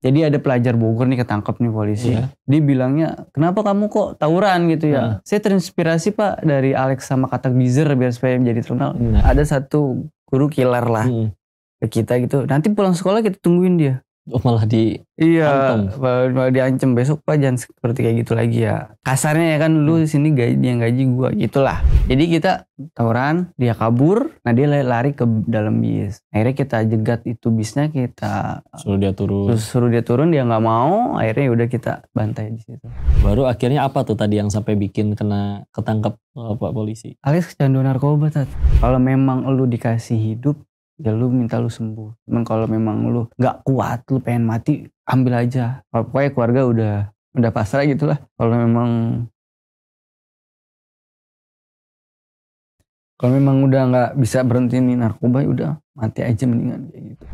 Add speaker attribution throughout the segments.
Speaker 1: Jadi ada pelajar Bogor nih ketangkep nih polisi. Yeah. Dia bilangnya, kenapa kamu kok tawuran gitu ya? Yeah. Saya terinspirasi pak dari Alex sama kata Bizer biar supaya menjadi terkenal. Yeah. Ada satu guru killer lah Yeah. Hmm. ke kita gitu. Nanti pulang sekolah kita tungguin dia. Oh, malah di iya malah, malah diancam besok pak jangan seperti kayak gitu lagi ya kasarnya ya kan lu hmm. sini gaji yang gaji gua gitulah jadi kita tawuran dia kabur nah dia lari ke dalam bis akhirnya kita jegat itu bisnya kita suruh dia turun terus suruh dia turun dia nggak mau akhirnya ya udah kita bantai di situ
Speaker 2: baru akhirnya apa tuh tadi yang sampai bikin kena ketangkep oh, pak polisi
Speaker 1: alias kecanduan narkoba tat kalau memang lu dikasih hidup ya lu minta lu sembuh cuman kalau memang lu nggak kuat lu pengen mati ambil aja pokoknya keluarga udah udah pasrah gitulah kalau memang kalau memang udah nggak bisa berhenti nih narkoba ya udah mati aja mendingan kayak gitu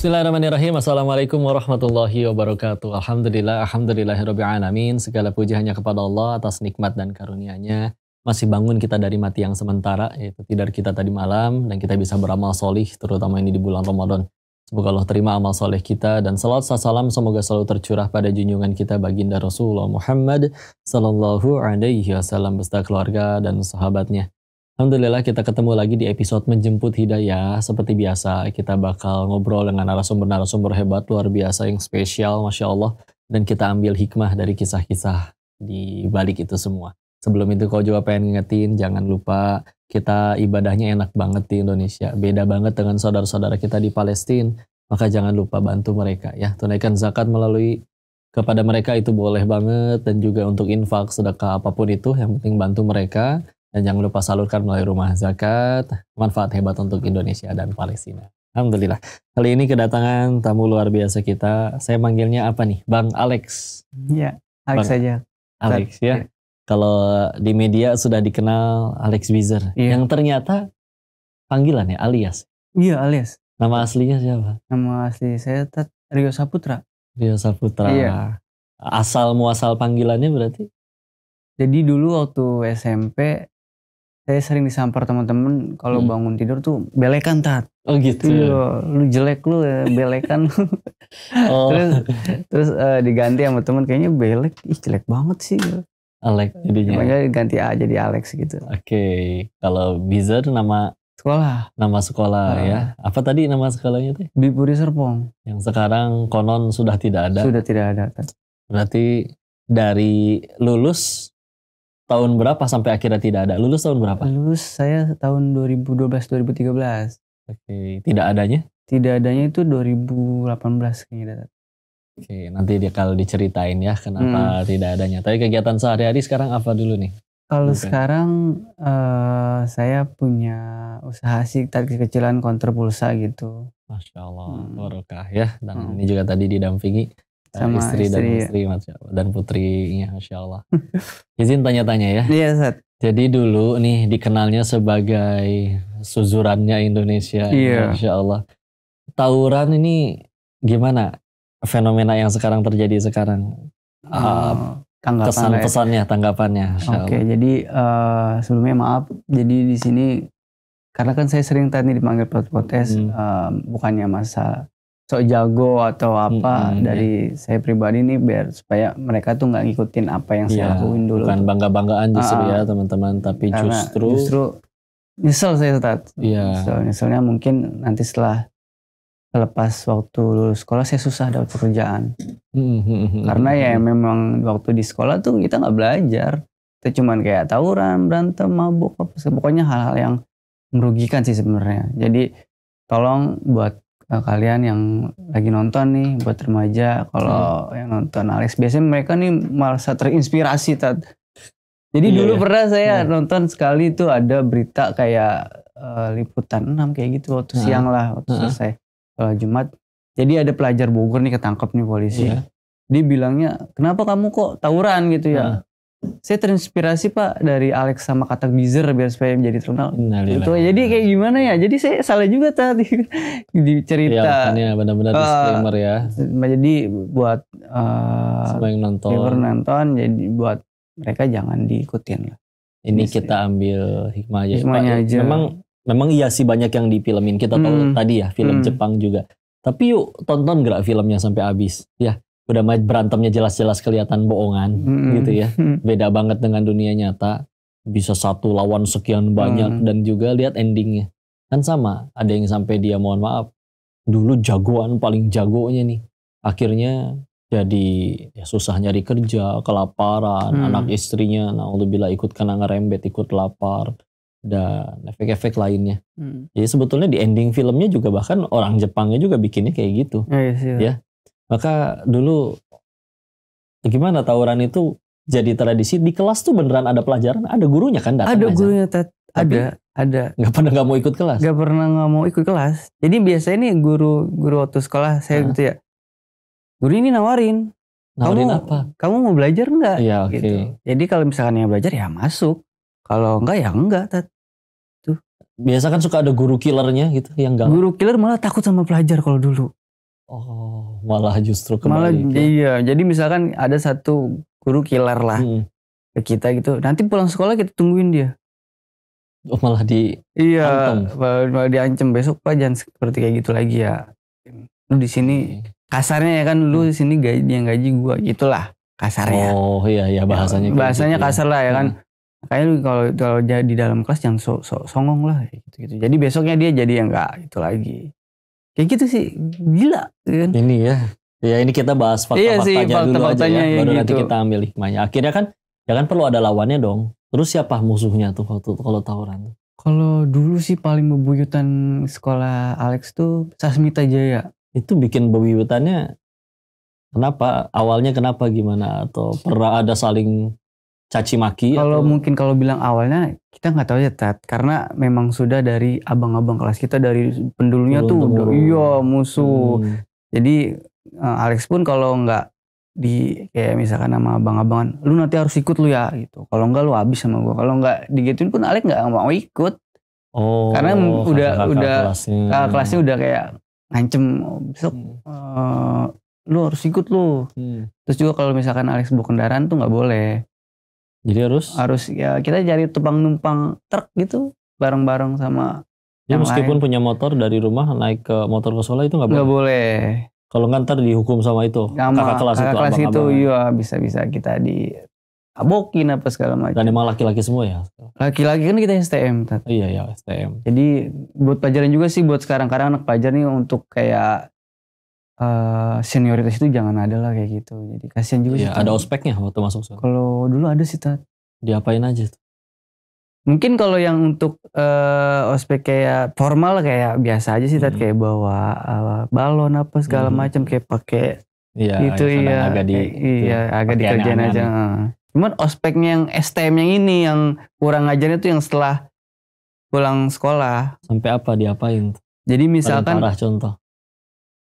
Speaker 2: Bismillahirrahmanirrahim. Assalamualaikum warahmatullahi wabarakatuh. Alhamdulillah, alhamdulillahirabbil alamin. Segala puji hanya kepada Allah atas nikmat dan karunia-Nya. Masih bangun kita dari mati yang sementara, yaitu tidar kita tadi malam dan kita bisa beramal solih terutama ini di bulan Ramadan. Semoga Allah terima amal soleh kita dan salat salam semoga selalu tercurah pada junjungan kita baginda Rasulullah Muhammad Sallallahu Alaihi Wasallam beserta keluarga dan sahabatnya. Alhamdulillah kita ketemu lagi di episode Menjemput Hidayah. Seperti biasa kita bakal ngobrol dengan narasumber-narasumber hebat luar biasa yang spesial Masya Allah. Dan kita ambil hikmah dari kisah-kisah di balik itu semua. Sebelum itu kau juga pengen ngingetin jangan lupa kita ibadahnya enak banget di Indonesia. Beda banget dengan saudara-saudara kita di Palestina. Maka jangan lupa bantu mereka ya. Tunaikan zakat melalui kepada mereka itu boleh banget dan juga untuk infak sedekah apapun itu yang penting bantu mereka dan jangan lupa salurkan melalui rumah zakat, manfaat hebat untuk Indonesia dan Palestina. Alhamdulillah. Kali ini kedatangan tamu luar biasa kita. Saya manggilnya apa nih? Bang Alex.
Speaker 3: Iya, Alex Bang, saja.
Speaker 2: Alex ya. ya. Kalau di media sudah dikenal Alex Wizer. Ya. Yang ternyata panggilan ya, alias.
Speaker 1: Iya, alias. Nama aslinya siapa? Nama asli saya Tad Rio Saputra.
Speaker 2: Rio Saputra. Iya.
Speaker 1: Asal muasal panggilannya berarti? Jadi dulu waktu SMP saya sering disampar teman-teman kalau hmm. bangun tidur tuh belekan tat. Oh gitu. Lu, iya, ya? lu jelek lu ya, belekan.
Speaker 3: oh. terus
Speaker 1: terus uh, diganti sama teman kayaknya belek, ih jelek banget sih. Alex jadinya. Makanya ganti A jadi Alex gitu. Oke.
Speaker 2: Okay. Kalau bisa tuh nama sekolah. Nama sekolah uh. ya. Apa tadi nama sekolahnya tuh?
Speaker 1: Bipuri Serpong.
Speaker 2: Yang sekarang konon sudah tidak ada. Sudah tidak ada. kan Berarti dari lulus tahun berapa sampai akhirnya tidak ada? Lulus tahun berapa?
Speaker 1: Lulus saya tahun 2012 2013. Oke, tidak adanya? Tidak adanya itu 2018 kayaknya.
Speaker 2: Oke, nanti dia kalau diceritain ya kenapa hmm. tidak adanya. Tapi kegiatan sehari-hari sekarang apa dulu nih?
Speaker 1: Kalau okay. sekarang uh, saya punya usaha sih kecilan kontrol pulsa gitu. Masya Allah, hmm.
Speaker 2: barokah ya. Dan hmm. ini juga tadi didampingi sama istri, istri dan istri masya dan putrinya masya Allah. Izin tanya-tanya ya. Iya Ustaz Jadi dulu nih dikenalnya sebagai suzurannya Indonesia, iya. masya Allah. Tauran ini gimana fenomena yang sekarang terjadi sekarang?
Speaker 1: Oh, uh,
Speaker 2: ah, kesan-kesannya, tanggapannya. Oke, okay,
Speaker 1: jadi uh, sebelumnya maaf. Jadi di sini karena kan saya sering tadi dipanggil protes, hmm. uh, bukannya masa sok jago atau apa hmm, dari saya pribadi nih biar supaya mereka tuh nggak ngikutin apa yang saya ya, dulu. Bukan bangga
Speaker 2: banggaan justru uh, ya
Speaker 1: teman-teman, tapi Karena justru justru nyesel saya tetap Iya. nyeselnya mungkin nanti setelah lepas waktu lulus sekolah saya susah dapat pekerjaan. Mm-hmm, mm-hmm. Karena ya memang waktu di sekolah tuh kita nggak belajar, kita cuman kayak tawuran, berantem, mabuk, apa pokoknya hal-hal yang merugikan sih sebenarnya. Jadi tolong buat Eh, kalian yang lagi nonton nih buat remaja kalau hmm. yang nonton Alex biasanya mereka nih merasa terinspirasi tat. Jadi yeah. dulu iya. pernah saya yeah. nonton sekali itu ada berita kayak uh, liputan 6 kayak gitu waktu hmm. siang lah waktu hmm. selesai kalau eh, Jumat. Jadi ada pelajar Bogor nih ketangkep nih polisi. Yeah. Dia bilangnya, "Kenapa kamu kok tawuran gitu ya?" hmm saya terinspirasi pak dari Alex sama kata Bizer biar supaya menjadi terkenal. Nah, itu jadi kayak gimana ya? Jadi saya salah juga tadi di cerita. Iya, benar-benar uh, ya. Jadi buat uh, yang nonton, nonton, jadi buat mereka jangan diikutin lah.
Speaker 2: Ini kita ya. ambil
Speaker 1: hikmah aja. Hikmahnya ya, aja. Memang
Speaker 2: memang iya sih banyak yang dipilemin Kita tahu hmm. tadi ya film hmm. Jepang juga. Tapi yuk tonton gerak filmnya sampai habis ya udah berantemnya jelas-jelas kelihatan bohongan hmm. gitu ya. Beda banget dengan dunia nyata. Bisa satu lawan sekian banyak hmm. dan juga lihat endingnya. Kan sama, ada yang sampai dia mohon maaf dulu jagoan paling jagonya nih. Akhirnya jadi ya susah nyari kerja, kelaparan, hmm. anak istrinya nah untuk bila ikut kena ngerembet, ikut lapar dan efek-efek lainnya. Hmm. Jadi sebetulnya di ending filmnya juga bahkan orang Jepangnya juga bikinnya kayak gitu. Oh, iya Ya, maka dulu gimana tawuran itu jadi tradisi di kelas tuh beneran
Speaker 1: ada pelajaran, ada gurunya kan datang. Ada aja. gurunya tet, ada ada. Gak pernah nggak mau ikut kelas. Gak pernah nggak mau ikut kelas. Jadi biasanya nih guru guru waktu sekolah saya nah. gitu ya. Guru ini nawarin. Nawarin kamu, apa? Kamu mau belajar nggak? Iya oke. Okay. Gitu. Jadi kalau misalkan yang belajar ya masuk. Kalau enggak ya enggak. Tet. Tuh. Biasa kan suka ada guru killernya gitu yang enggak. Guru killer malah takut sama pelajar kalau dulu. Oh, malah justru kembali. Malah ke... Gitu. iya. Jadi misalkan ada satu guru killer lah hmm. ke kita gitu. Nanti pulang sekolah kita tungguin dia. Oh, malah di Iya, malah, malah diancam besok Pak jangan seperti kayak gitu lagi ya. Lu di sini kasarnya ya kan lu hmm. di sini gaji yang gaji gua gitulah kasarnya. Oh, iya iya bahasanya. Ya, bahasanya gitu, ya. kasar ya. lah ya kan. Hmm. Makanya lu kalau kalau di dalam kelas jangan so, so, songong lah gitu gitu. Jadi besoknya dia jadi yang enggak itu lagi kayak gitu sih gila ya kan? ini ya ya ini
Speaker 2: kita bahas fakta-faktanya iya sih, fakta dulu aja ya, ya baru gitu. nanti kita ambil hikmahnya akhirnya kan ya kan perlu ada lawannya dong terus siapa musuhnya tuh kalau kalau tawuran tuh
Speaker 1: kalau dulu sih paling bebuyutan sekolah Alex tuh Sasmita Jaya. Itu bikin bebuyutannya kenapa? Awalnya kenapa gimana? Atau pernah ada saling caci maki? Kalau atau? mungkin kalau bilang awalnya kita nggak tahu ya Tat, karena memang sudah dari abang-abang kelas kita dari pendulunya tuh udah iya musuh. Hmm. Jadi uh, Alex pun kalau nggak di kayak misalkan sama abang-abangan, lu nanti harus ikut lu ya gitu. Kalau nggak lu habis sama gua. Kalau nggak digituin pun Alex nggak mau ikut. Oh. Karena oh, udah kakak udah kelasnya. kelasnya udah kayak ngancem besok hmm. uh, lu harus ikut lu. Hmm. Terus juga kalau misalkan Alex bawa kendaraan tuh nggak boleh. Jadi harus harus ya kita cari tumpang numpang truk gitu bareng-bareng sama
Speaker 3: ya meskipun
Speaker 2: lain. punya motor dari rumah naik ke motor ke sekolah itu nggak boleh. Nggak boleh. Kalau nggak dihukum sama itu
Speaker 1: sama, kakak kelas kakak itu. kelas itu ya bisa-bisa kita di abokin apa segala macam. Dan emang laki-laki semua ya? Laki-laki kan kita STM. Tata. Iya ya STM. Jadi buat pelajaran juga sih buat sekarang. Karena anak pelajar nih untuk kayak uh, senioritas itu jangan ada lah kayak gitu. Jadi kasihan juga. Iya, sih. ada ospeknya waktu masuk sana. Kalau dulu ada sih tat.
Speaker 2: Diapain aja tuh?
Speaker 1: Mungkin kalau yang untuk uh, ospek kayak formal kayak biasa aja sih, tat hmm. kayak bawa uh, balon apa segala hmm. macam kayak pakai
Speaker 3: Iya, iya, gitu, iya. itu iya, agak di, iya, itu, agak dikerjain aja.
Speaker 1: Cuman ospeknya yang STM yang ini yang kurang ajarnya itu yang setelah pulang sekolah. Sampai apa diapain? Jadi misalkan parah contoh.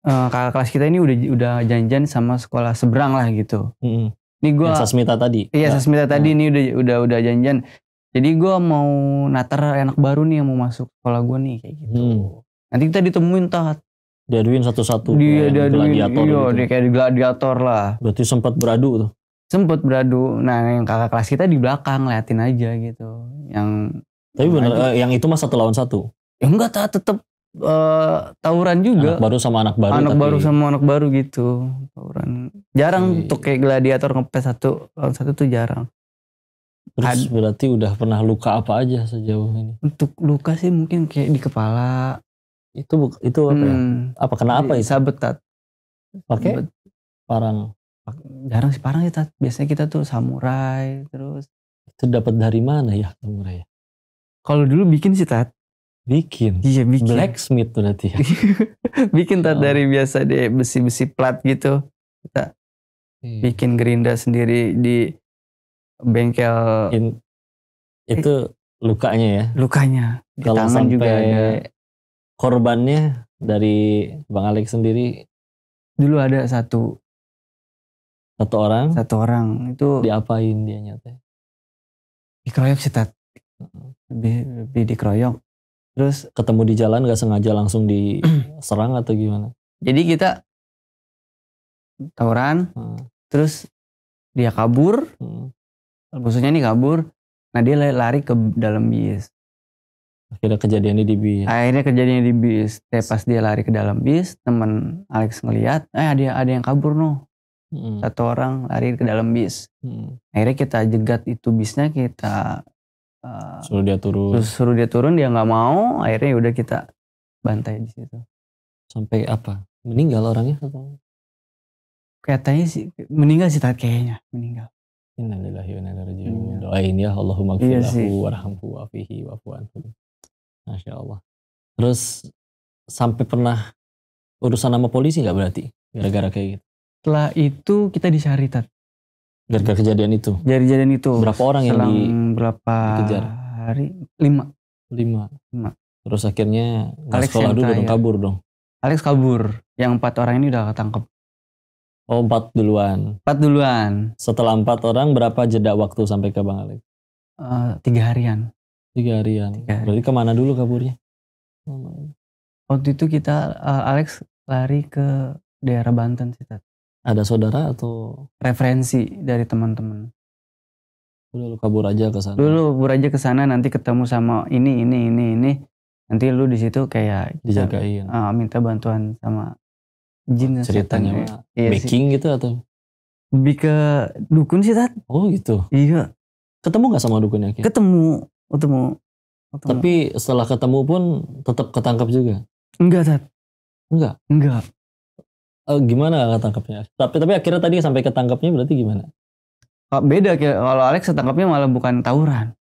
Speaker 1: Eh, kakak kelas kita ini udah udah janjian sama sekolah seberang lah gitu. -hmm. Ini gue Sasmita tadi. Iya nah. Sasmita hmm. tadi nah. ini udah udah udah janjian. Jadi gue mau natar anak baru nih yang mau masuk sekolah gue nih kayak gitu. Hmm. Nanti kita ditemuin tat. Diaduin satu-satu. Dia diaduin. Gladiator iya, gitu. dia kayak gladiator lah. Berarti sempat beradu tuh. Sempat beradu. Nah yang kakak kelas kita di belakang liatin aja gitu. Yang. Tapi bener, eh, yang itu mah satu lawan satu. Ya enggak tat tetep uh, tawuran juga. Anak baru
Speaker 2: sama anak baru. Anak tapi... baru sama
Speaker 1: anak baru gitu tawuran. Jarang Jadi... tuh kayak gladiator ngepes satu lawan satu tuh jarang. Terus
Speaker 2: Ad... berarti udah pernah luka apa aja sejauh ini?
Speaker 1: Untuk luka sih mungkin kayak di kepala. Itu itu apa ya? hmm. ya? Apa kena apa ya? Sabetat. Pakai parang. Jarang sih parang kita biasanya kita tuh samurai terus. Itu dapat dari mana ya samurai? Kalau dulu bikin sih tat Bikin. Iya bikin.
Speaker 2: Blacksmith ya? tuh nanti ya.
Speaker 1: bikin tak oh. dari biasa deh besi-besi plat gitu. Kita hmm. bikin gerinda sendiri di bengkel. In, eh. itu eh, lukanya ya. Lukanya. Di Kalau sampai juga ada.
Speaker 2: korbannya dari Bang Alex sendiri.
Speaker 1: Dulu ada satu.
Speaker 2: Satu orang. Satu orang itu. Diapain dia nyata?
Speaker 1: Dikeroyok sih tat. Lebih,
Speaker 2: lebih dikeroyok Terus ketemu di jalan gak sengaja langsung diserang atau gimana? Jadi kita
Speaker 1: tawuran, hmm. terus dia kabur, hmm. musuhnya ini kabur, nah dia lari ke dalam bis. Akhirnya kejadiannya di bis. Akhirnya kejadiannya di bis. Tapi pas dia lari ke dalam bis, temen Alex ngeliat, eh ada ada yang kabur noh. Hmm. Satu orang lari ke dalam bis. Hmm. Akhirnya kita jegat itu bisnya, kita Eh, suruh dia turun terus suruh dia turun dia nggak mau akhirnya ya udah kita bantai di situ sampai apa meninggal orangnya atau katanya sih meninggal sih tak kayaknya meninggal
Speaker 2: Innalillahi wa inna ilaihi doa Doain ya Allahumma iya lahu warhamhu
Speaker 3: wafihi wa'fu anhu.
Speaker 2: Masya Allah. Terus sampai pernah urusan sama polisi nggak berarti gara-gara kayak gitu?
Speaker 1: Setelah itu kita disaritat.
Speaker 2: Gara-gara kejadian itu. Jadi kejadian itu. Berapa orang yang di
Speaker 1: berapa dikejar? Hari lima. Lima. lima. Terus
Speaker 2: akhirnya
Speaker 1: Alex sekolah dulu dong, kabur dong. Alex kabur. Yang empat orang ini udah ketangkep.
Speaker 2: Oh empat duluan. Empat duluan. Setelah empat orang berapa jeda waktu sampai ke Bang Alex?
Speaker 1: Uh, tiga harian. Tiga harian. Tiga hari. Berarti kemana dulu kaburnya? Waktu itu kita uh, Alex lari ke daerah Banten sih. Tati. Ada saudara atau referensi dari teman-teman? lu lu kabur aja ke sana. Lu, kabur aja ke sana nanti ketemu sama ini ini ini ini. Nanti lu di situ kayak dijagain. Uh, minta bantuan sama jin ceritanya ya. Iya baking iya gitu atau lebih ke dukun sih tat oh gitu iya ketemu nggak sama dukunnya ketemu ketemu
Speaker 2: Ketemu. Tapi setelah ketemu pun tetap ketangkap
Speaker 3: juga? Enggak, Tat. Enggak? Enggak
Speaker 1: uh, gimana ketangkapnya? Tapi tapi akhirnya tadi sampai ketangkapnya berarti gimana? Oh, Beda kalau Alex ketangkapnya malah bukan
Speaker 2: tawuran.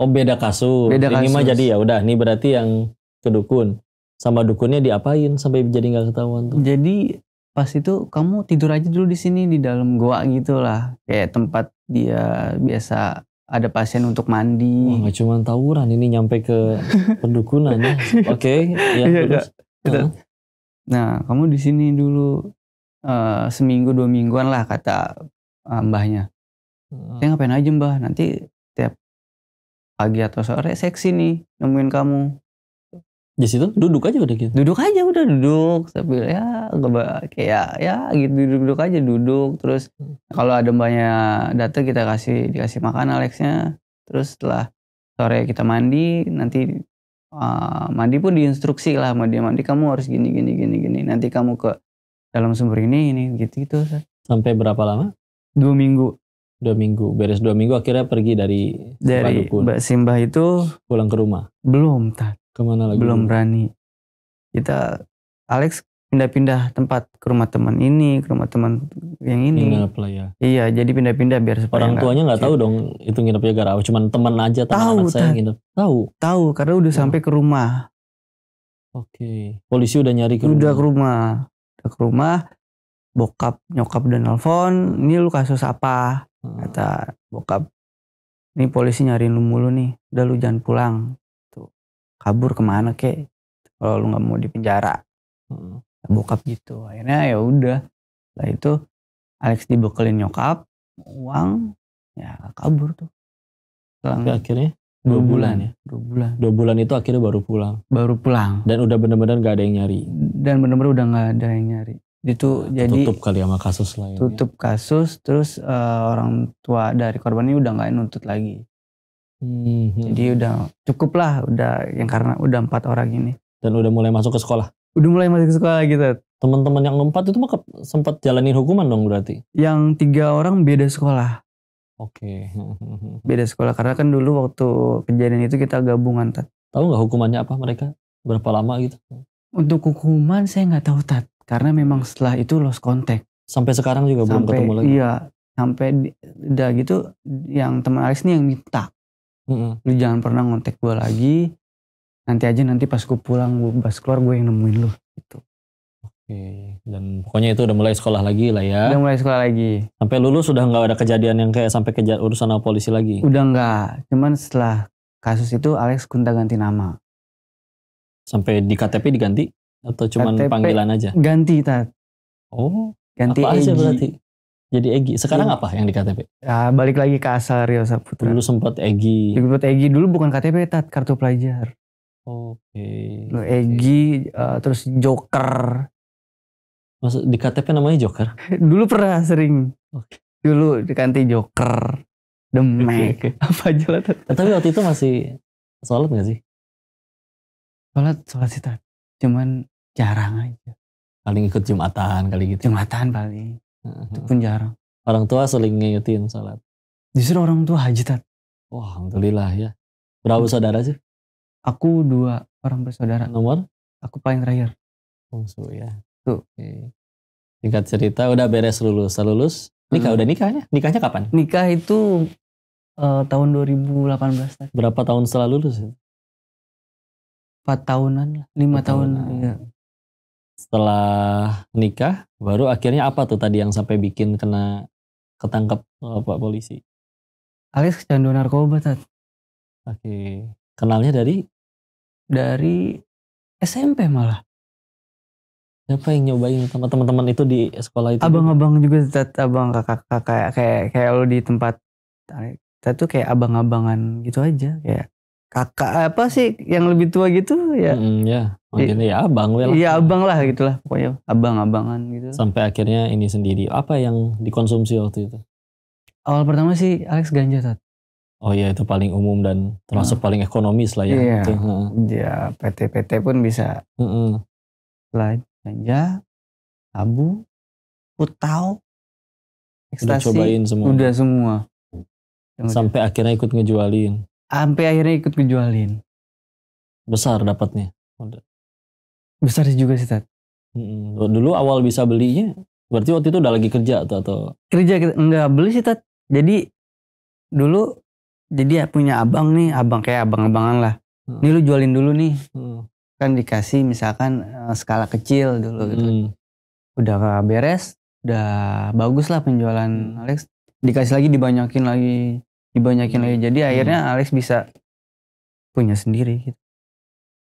Speaker 2: Oh beda kasus. Beda kasus. Ini mah jadi ya udah ini berarti yang kedukun
Speaker 1: sama dukunnya diapain sampai jadi nggak ketahuan tuh? Jadi pas itu kamu tidur aja dulu di sini di dalam goa gitulah kayak tempat dia biasa ada pasien untuk mandi. Wah nggak cuma tawuran ini nyampe ke pendukunannya. Oke. Okay, ya, iya, terus. Iya, Nah, kamu di sini dulu uh, seminggu dua mingguan lah kata uh, mbahnya. Hmm. Saya ngapain aja mbah? Nanti tiap pagi atau sore seksi nih nemuin kamu. Di situ duduk aja udah gitu. Duduk aja udah duduk, tapi ya kayak ya gitu duduk-duduk aja duduk. Terus hmm. kalau ada mbahnya datang kita kasih dikasih makan Alexnya. Terus setelah sore kita mandi, nanti uh, mandi pun diinstruksi lah sama dia mandi kamu harus gini gini gini gini nanti kamu ke dalam sumber ini ini gitu gitu
Speaker 2: sampai berapa lama dua minggu dua minggu beres dua minggu akhirnya pergi dari dari Mbak
Speaker 1: Simbah itu pulang ke rumah belum tak kemana lagi belum berani kita Alex pindah-pindah tempat ke rumah teman ini, ke rumah teman yang ini. Nginep lah ya. Iya, jadi pindah-pindah biar supaya orang tuanya
Speaker 2: nggak tahu dong itu nginepnya Garawa, cuman
Speaker 1: teman aja teman tahu, anak saya nginep. Tahu. Tahu karena udah oh. sampai ke rumah. Oke, okay. polisi udah nyari ke udah rumah. Udah ke rumah. Udah ke rumah. Bokap nyokap dan nelfon, "Ini lu kasus apa?" Hmm. Kata bokap, "Ini polisi nyariin lu mulu nih. Udah lu jangan pulang." Tuh. Kabur kemana kek? Kalau lu nggak mau di penjara. Hmm bokap gitu akhirnya ya udah lah itu Alex dibekelin nyokap uang ya kabur tuh Selang Tapi akhirnya dua, bulan, bulan ya dua bulan dua bulan itu akhirnya baru pulang baru pulang dan udah bener-bener gak ada yang nyari dan bener-bener udah nggak ada yang nyari itu nah, jadi tutup
Speaker 2: kali ya sama kasus
Speaker 1: lain ya? tutup ya? kasus terus uh, orang tua dari korban ini udah nggak nuntut lagi
Speaker 3: hmm, jadi
Speaker 1: udah cukup lah udah yang karena udah empat orang ini dan udah
Speaker 2: mulai masuk ke sekolah udah mulai masuk sekolah gitu teman-teman yang empat itu mah sempat jalanin hukuman dong
Speaker 1: berarti yang tiga orang beda sekolah
Speaker 2: Oke. Okay.
Speaker 1: Beda sekolah karena kan dulu waktu kejadian itu kita gabungan tat. Tahu nggak hukumannya apa mereka? Berapa lama gitu? Untuk hukuman saya nggak tahu tat karena memang setelah itu lost contact. Sampai sekarang juga sampai, belum ketemu lagi. Iya, sampai udah gitu yang teman Alex nih yang minta. Mm -hmm. Lu jangan pernah ngontek gue lagi, nanti aja nanti pas gue pulang gue pas keluar gue yang nemuin lu itu. oke dan
Speaker 2: pokoknya itu udah mulai sekolah lagi lah ya udah mulai sekolah lagi sampai lulus sudah nggak ada kejadian yang kayak sampai kejar urusan sama polisi lagi
Speaker 1: udah nggak cuman setelah kasus itu Alex Kunta ganti nama
Speaker 2: sampai di KTP diganti atau cuman KTP panggilan aja
Speaker 1: ganti tat oh ganti apa aja berarti jadi Egi. Sekarang apa yang di KTP? Ya, balik lagi ke asal Rio Saputra. Dulu sempat Egi. Dulu sempat Egi. Dulu bukan KTP, tat kartu pelajar.
Speaker 3: Oke. Okay. Lu
Speaker 1: Egi, uh, terus Joker. maksud di KTP namanya Joker? Dulu pernah sering. Okay. Dulu diganti Joker, Demek. okay, okay. apa aja lah. Eh, tapi waktu itu masih sholat gak sih?
Speaker 3: Sholat, sholat sih tat.
Speaker 1: Cuman jarang aja. Paling ikut Jumatan kali gitu. Jumatan paling. Uh-huh.
Speaker 2: Itu pun jarang. Orang tua sering ngikutin sholat.
Speaker 1: Justru orang tua haji tat. Wah,
Speaker 2: alhamdulillah ya. Berapa saudara sih?
Speaker 1: Aku dua orang bersaudara. Nomor? Aku paling terakhir. Bungsu ya.
Speaker 2: Tuh. Oke. Singkat cerita udah beres lulus. lulus nikah hmm. udah nikahnya? Nikahnya kapan?
Speaker 1: Nikah itu uh, tahun 2018 tadi.
Speaker 2: Berapa tahun setelah lulus?
Speaker 1: Empat tahunan lah, lima tahunan. tahun. Ya.
Speaker 2: Setelah nikah, baru akhirnya apa tuh tadi yang sampai bikin kena ketangkep oh, pak polisi?
Speaker 1: alias kecanduan narkoba tat. Oke. Okay.
Speaker 2: Kenalnya dari dari
Speaker 1: SMP malah. Siapa yang nyobain sama teman-teman itu di sekolah itu? Abang-abang juga, abang kakak-kakak kayak kayak kayak lo di tempat
Speaker 3: kita
Speaker 1: ah, tuh kayak abang-abangan gitu aja kayak kakak apa sih yang lebih tua gitu ya mm, ya mungkin
Speaker 2: ya abang lah ya abang lah gitulah pokoknya abang-abangan gitu sampai akhirnya ini sendiri apa yang dikonsumsi waktu itu
Speaker 1: awal pertama sih Alex ganja tat
Speaker 2: Oh iya itu paling umum dan termasuk ah. paling ekonomis lah ya. Iya. Itu, Iya Ya PT-PT pun bisa.
Speaker 3: Uh-uh. ganja, abu, putau, ekstasi. Udah cobain semua. Udah semua. Sampai udah. akhirnya ikut ngejualin.
Speaker 1: Sampai akhirnya ikut ngejualin. Besar dapatnya. Besar juga sih Tat.
Speaker 2: uh Dulu awal bisa belinya berarti waktu itu udah lagi kerja
Speaker 1: atau? atau? Kerja enggak beli sih Tat. Jadi dulu jadi ya punya abang nih abang kayak abang-abangan lah hmm. ini lu jualin dulu nih hmm. kan dikasih misalkan eh, skala kecil dulu gitu hmm. udah beres udah bagus lah penjualan hmm. Alex dikasih lagi dibanyakin lagi dibanyakin hmm. lagi jadi hmm. akhirnya Alex bisa punya sendiri gitu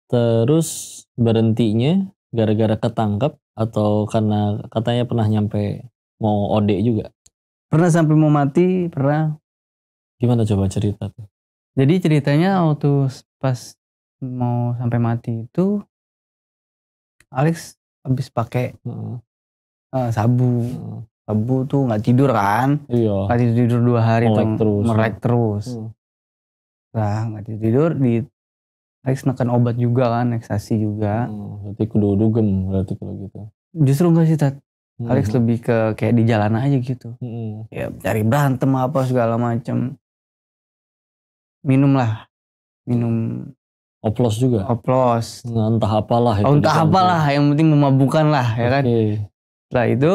Speaker 1: terus
Speaker 2: berhentinya gara-gara ketangkep atau karena katanya pernah nyampe mau ode
Speaker 1: juga pernah sampai mau mati pernah Gimana coba cerita tuh? Jadi ceritanya waktu pas mau sampai mati itu Alex habis pakai hmm. uh, sabu. Hmm. Sabu tuh nggak tidur kan? Iya. Nggak tidur tidur dua hari melek tuh terus. melek terus. Hmm. Nah nggak tidur tidur di Alex makan obat juga kan, ekstasi juga. Hmm, berarti kudu dugem berarti kalau gitu. Justru enggak sih Tat. Hmm. Alex lebih ke kayak di jalan aja gitu. Hmm. Ya cari berantem apa segala macem minum lah minum oplos juga oplos nah, entah apalah itu oh, entah apalah yang penting memabukan lah ya okay. kan setelah itu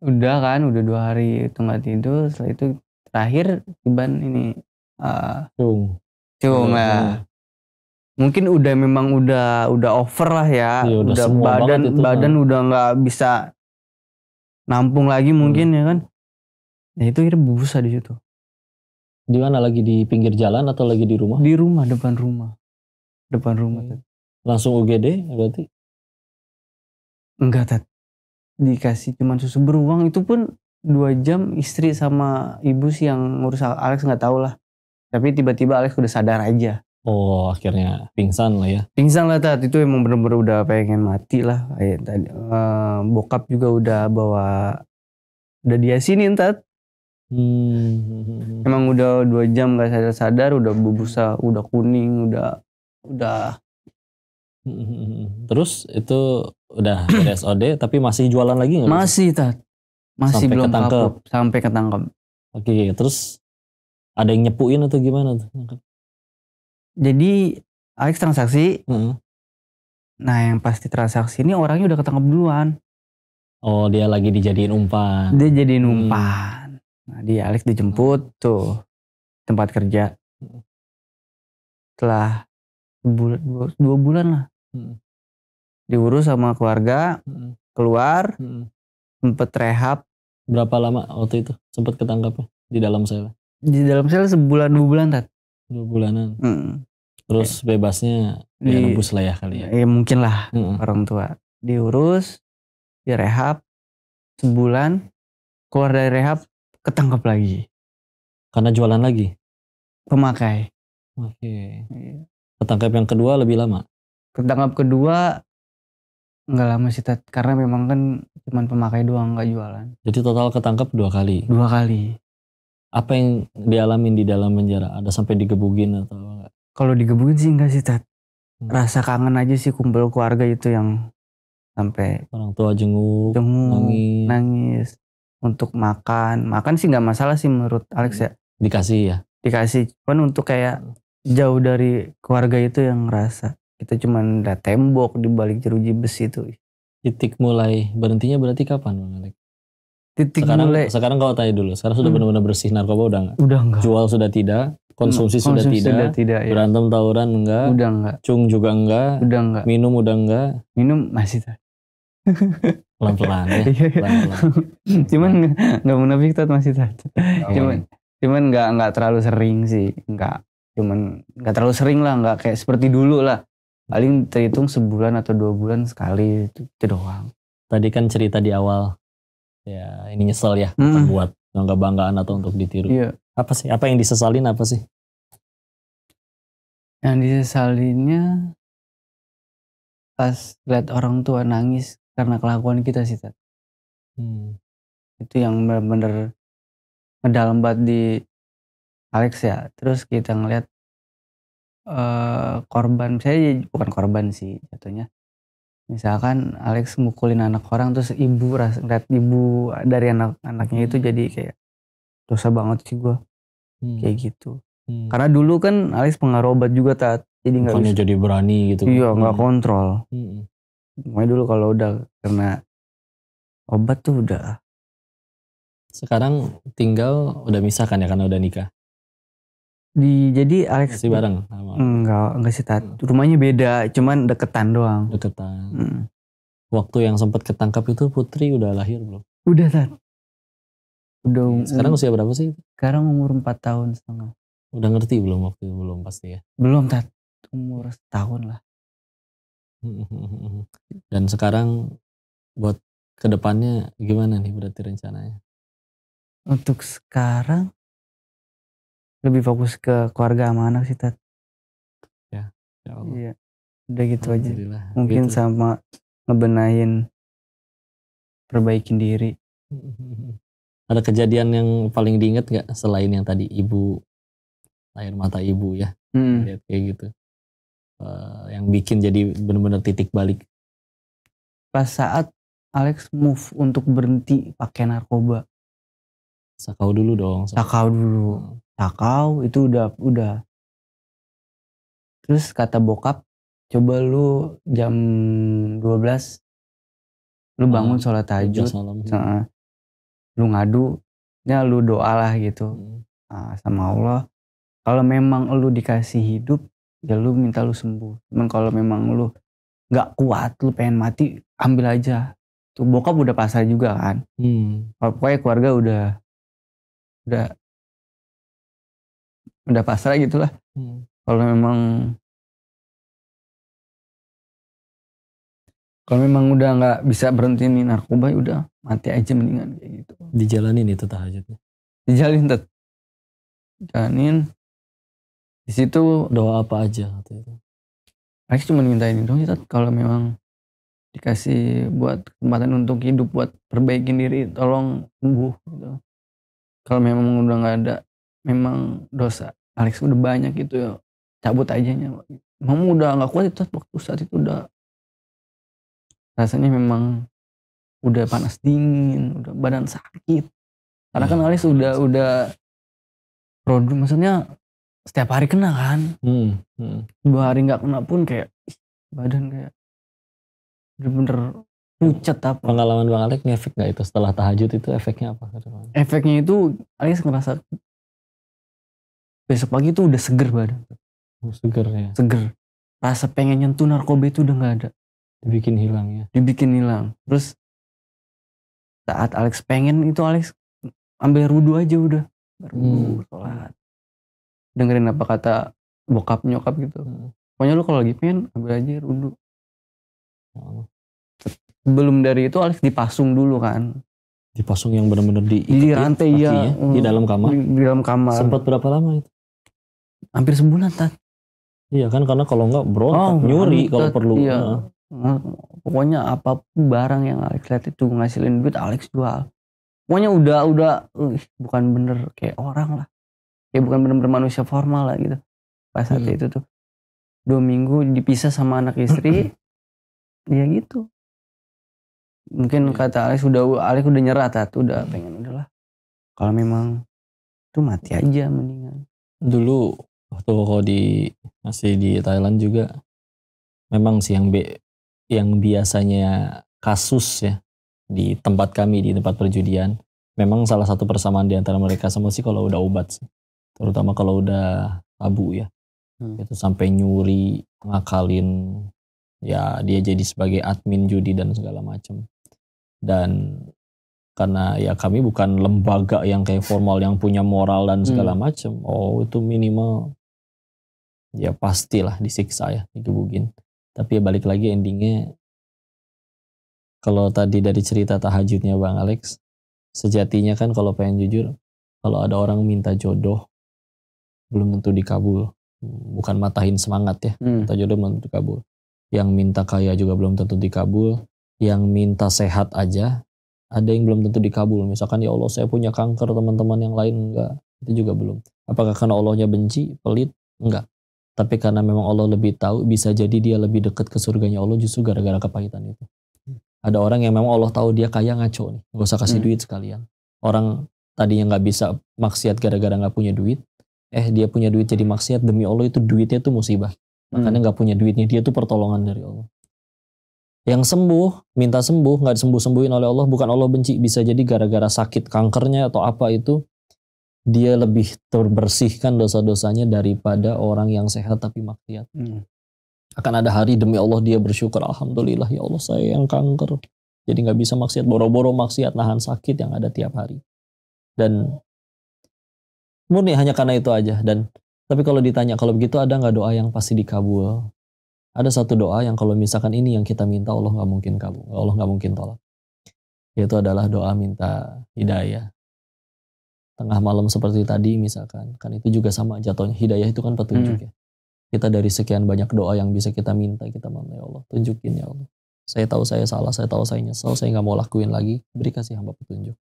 Speaker 1: udah kan udah dua hari itu nggak tidur setelah itu terakhir tiban ini uh,
Speaker 3: cung ya
Speaker 1: mungkin udah memang udah udah over lah ya, ya udah, udah badan itu, badan kan. udah nggak bisa nampung lagi mungkin hmm. ya kan ya itu akhirnya busa di situ di mana lagi di pinggir jalan atau lagi di rumah? Di rumah, depan rumah. Depan rumah. Hmm.
Speaker 2: Langsung UGD berarti?
Speaker 1: Enggak, Tet. Dikasih cuma susu beruang itu pun dua jam istri sama ibu sih yang ngurus Alex nggak tahu lah. Tapi tiba-tiba Alex udah sadar aja. Oh akhirnya pingsan lah ya. Pingsan lah Tat, itu emang bener-bener udah pengen mati lah. Kayak tadi, eh, bokap juga udah bawa, udah dia sini Tat. Hmm. Emang udah dua jam gak sadar-sadar, udah bubusa, udah kuning, udah udah. Hmm. Terus
Speaker 2: itu udah SOD tapi masih jualan lagi nggak? Masih tat, masih sampai belum ketangkep, kapup,
Speaker 1: sampai ketangkep. Oke, terus ada yang nyepuin atau gimana tuh? Jadi Alex transaksi. Hmm. Nah yang pasti transaksi ini orangnya udah ketangkep duluan. Oh dia lagi dijadiin umpan. Dia jadi umpan. Hmm Nah, di Alex dijemput hmm. tuh tempat kerja. Hmm. Setelah bulan dua, bulan lah. Hmm. Diurus sama keluarga, hmm. keluar, hmm. sempet rehab. Berapa lama waktu itu sempet ketangkap di dalam sel? Di dalam sel sebulan dua bulan tat. Dua bulanan.
Speaker 2: Hmm. Terus ya. bebasnya di, ya nembus lah ya kali ya. Iya,
Speaker 1: mungkin lah hmm. orang tua. Diurus, direhab, sebulan, keluar dari rehab ketangkap lagi. Karena jualan lagi? Pemakai.
Speaker 3: Oke. Okay. Iya.
Speaker 1: Ketangkap yang kedua lebih lama? Ketangkap kedua nggak lama sih tat, Karena memang kan cuma pemakai doang nggak jualan.
Speaker 2: Jadi total ketangkap dua kali? Dua kali. Apa yang dialamin di dalam penjara? Ada sampai digebugin
Speaker 1: atau enggak? Kalau digebugin sih enggak sih tat. Hmm. Rasa kangen aja sih kumpul keluarga itu yang sampai orang tua jenguk, jenguk nangis. nangis untuk makan makan sih nggak masalah sih menurut Alex hmm. ya dikasih ya dikasih cuman untuk kayak jauh dari keluarga itu yang ngerasa kita cuman ada tembok di balik jeruji besi itu titik mulai berhentinya berarti kapan bang Alex titik sekarang, mulai
Speaker 2: sekarang kau tanya dulu sekarang sudah hmm. benar-benar bersih narkoba udah nggak udah enggak jual sudah tidak konsumsi, konsumsi sudah, tidak, sudah tidak ya. berantem tawuran enggak udah enggak cung juga enggak udah enggak minum udah enggak minum
Speaker 1: masih tak pelan-pelan ya. Iya, iya. cuman nggak munafik tuh masih satu. Oh. Cuman cuman nggak nggak terlalu sering sih, nggak cuman nggak terlalu sering lah, nggak kayak seperti dulu lah. Paling terhitung sebulan atau dua bulan sekali itu, itu doang. Tadi kan cerita di awal, ya ini nyesel ya
Speaker 2: hmm. buat bangga banggaan atau untuk ditiru. Iya. Apa sih? Apa yang disesalin apa sih?
Speaker 3: Yang disesalinnya pas lihat
Speaker 1: orang tua nangis karena kelakuan kita sih Tat. Hmm. Itu yang benar-benar mendalam banget di Alex ya. Terus kita ngeliat uh, korban, saya bukan korban sih jatuhnya. Misalkan Alex mukulin anak orang terus ibu ras ngeliat ibu dari anak-anaknya itu hmm. jadi kayak dosa banget sih gue hmm. kayak gitu. Hmm. Karena dulu kan Alex pengaruh obat juga tat, jadi nggak jadi berani gitu. Kan? Iya nggak hmm. kontrol. Hmm. Mulai dulu kalau udah karena obat tuh udah.
Speaker 3: Sekarang tinggal udah misalkan ya karena udah nikah.
Speaker 1: Di jadi Alex sih bareng Enggak, enggak sih Tat. Hmm. Rumahnya beda, cuman deketan doang. Deketan. Hmm. Waktu yang sempat ketangkap itu Putri udah lahir belum? Udah Tat. Udah Sekarang usia berapa sih? Sekarang umur 4 tahun setengah. Udah ngerti
Speaker 2: belum waktu itu belum pasti ya?
Speaker 3: Belum Tat. Umur setahun lah.
Speaker 2: Dan sekarang buat kedepannya gimana nih berarti rencananya?
Speaker 1: Untuk sekarang lebih fokus ke keluarga sama anak sih Tat.
Speaker 3: Ya, ya Allah. Iya. Udah gitu aja. Ya. Mungkin gitu. sama
Speaker 1: ngebenahin perbaikin diri.
Speaker 2: Ada kejadian yang paling diinget gak selain yang tadi ibu air mata ibu ya? Hmm. Lihat kayak gitu uh, yang bikin jadi benar-benar titik balik
Speaker 1: pas saat Alex move untuk berhenti pakai narkoba sakau dulu dong sakau dulu sakau itu udah udah terus kata bokap coba lu jam 12 lu ah, bangun sholat tahajud lu ngadu ya lu doalah gitu hmm. ah, sama Allah kalau memang lu dikasih hidup ya lu minta lu sembuh cuman kalau memang lu nggak kuat lu pengen mati ambil aja tuh bokap udah pasrah juga kan hmm. pokoknya keluarga
Speaker 3: udah udah udah pasrah gitulah hmm. kalau memang kalau memang udah nggak bisa berhenti nih narkoba ya udah mati aja mendingan kayak gitu dijalanin
Speaker 1: itu tahajudnya dijalanin tet jalanin di situ doa apa aja waktu itu cuma minta ini dong kalau memang dikasih buat kesempatan untuk hidup buat perbaikin diri tolong sembuh gitu kalau memang udah nggak ada memang dosa Alex udah banyak gitu ya cabut aja nya mama udah nggak kuat itu waktu saat itu udah rasanya memang udah panas dingin udah badan sakit karena kan iya, Alex udah udah produk maksudnya setiap hari kena kan hmm, hmm. dua hari nggak kena pun kayak badan kayak bener-bener
Speaker 2: pucat apa pengalaman bang Alex efek nggak itu setelah tahajud itu efeknya apa
Speaker 1: efeknya itu Alex ngerasa besok pagi itu udah seger badan oh, seger ya seger rasa pengen nyentuh narkoba itu udah nggak ada dibikin hilang ya dibikin hilang terus saat Alex pengen itu Alex ambil rudu aja udah
Speaker 3: baru hmm.
Speaker 1: sholat dengerin apa kata bokap nyokap gitu hmm. pokoknya lu kalau lagi pengen ambil aja rudu hmm. Oh. belum dari itu Alif dipasung dulu kan dipasung yang benar-benar di di rantai ya hmm. di dalam kamar di, di dalam kamar sempat berapa lama itu hampir sebulan tat
Speaker 2: iya kan karena kalau enggak bro oh, nyuri kalau perlu iya.
Speaker 1: Nah, pokoknya apapun barang yang Alex lihat itu ngasilin duit Alex jual pokoknya udah udah uh, bukan bener kayak orang lah ya bukan benar-benar manusia formal lah gitu pas saat hmm. itu tuh dua minggu dipisah sama anak istri ya gitu mungkin hmm. kata Alex sudah Alex udah nyerah tat udah hmm. pengen udahlah kalau memang tuh mati aja mendingan dulu waktu kau
Speaker 2: di masih di Thailand juga memang sih yang be, yang biasanya kasus ya di tempat kami di tempat perjudian memang salah satu persamaan di antara mereka semua sih kalau udah obat sih terutama kalau udah tabu ya hmm. itu sampai nyuri ngakalin ya dia jadi sebagai admin judi dan segala macam dan karena ya kami bukan lembaga yang kayak formal yang punya moral dan hmm. segala hmm. macam oh itu minimal ya pastilah disiksa ya digebukin tapi ya balik lagi endingnya kalau tadi dari cerita tahajudnya bang Alex sejatinya kan kalau pengen jujur kalau ada orang minta jodoh belum tentu dikabul. Bukan matahin semangat ya, hmm. minta jodoh belum tentu dikabul. Yang minta kaya juga belum tentu dikabul. Yang minta sehat aja, ada yang belum tentu dikabul. Misalkan ya Allah saya punya kanker teman-teman yang lain enggak, itu juga belum. Apakah karena Allahnya benci, pelit? Enggak. Tapi karena memang Allah lebih tahu, bisa jadi dia lebih dekat ke surganya Allah justru gara-gara kepahitan itu. Ada orang yang memang Allah tahu dia kaya ngaco nih, gak usah kasih hmm. duit sekalian. Orang tadinya nggak bisa maksiat gara-gara nggak punya duit, eh dia punya duit jadi maksiat demi Allah itu duitnya itu musibah. Makanya hmm. nggak punya duitnya dia tuh pertolongan dari Allah. Yang sembuh minta sembuh nggak disembuh sembuhin oleh Allah bukan Allah benci bisa jadi gara-gara sakit kankernya atau apa itu dia lebih terbersihkan dosa-dosanya daripada orang yang sehat tapi maksiat. Hmm. Akan ada hari demi Allah dia bersyukur Alhamdulillah ya Allah
Speaker 3: saya yang kanker
Speaker 2: jadi nggak bisa maksiat boro-boro maksiat nahan sakit yang ada tiap hari dan Murni hanya karena itu aja. Dan tapi kalau ditanya kalau begitu ada nggak doa yang pasti dikabul? Ada satu doa yang kalau misalkan ini yang kita minta Allah nggak mungkin kabul, Allah nggak mungkin tolak. Yaitu adalah doa minta hidayah. Tengah malam seperti tadi misalkan, kan itu juga sama jatuhnya hidayah itu kan petunjuk hmm. ya. Kita dari sekian banyak doa yang bisa kita minta, kita mau ya Allah tunjukin ya Allah. Saya tahu saya salah, saya tahu saya nyesel, saya nggak mau lakuin lagi. Beri kasih hamba petunjuk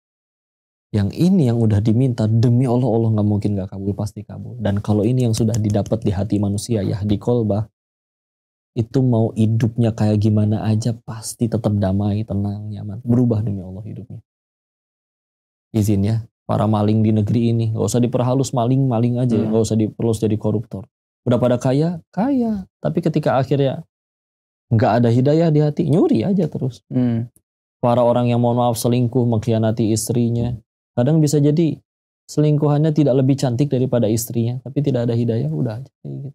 Speaker 2: yang ini yang udah diminta demi Allah Allah nggak mungkin nggak kabul pasti kabul dan kalau ini yang sudah didapat di hati manusia ya di kolba itu mau hidupnya kayak gimana aja pasti tetap damai tenang nyaman berubah demi Allah hidupnya izin ya para maling di negeri ini nggak usah diperhalus maling maling aja iya. nggak hmm. usah diperhalus jadi koruptor udah pada kaya kaya tapi ketika akhirnya nggak ada hidayah di hati nyuri aja terus hmm. para orang yang mau maaf selingkuh mengkhianati istrinya Kadang bisa jadi selingkuhannya tidak lebih cantik daripada istrinya, tapi tidak ada hidayah, udah aja gitu.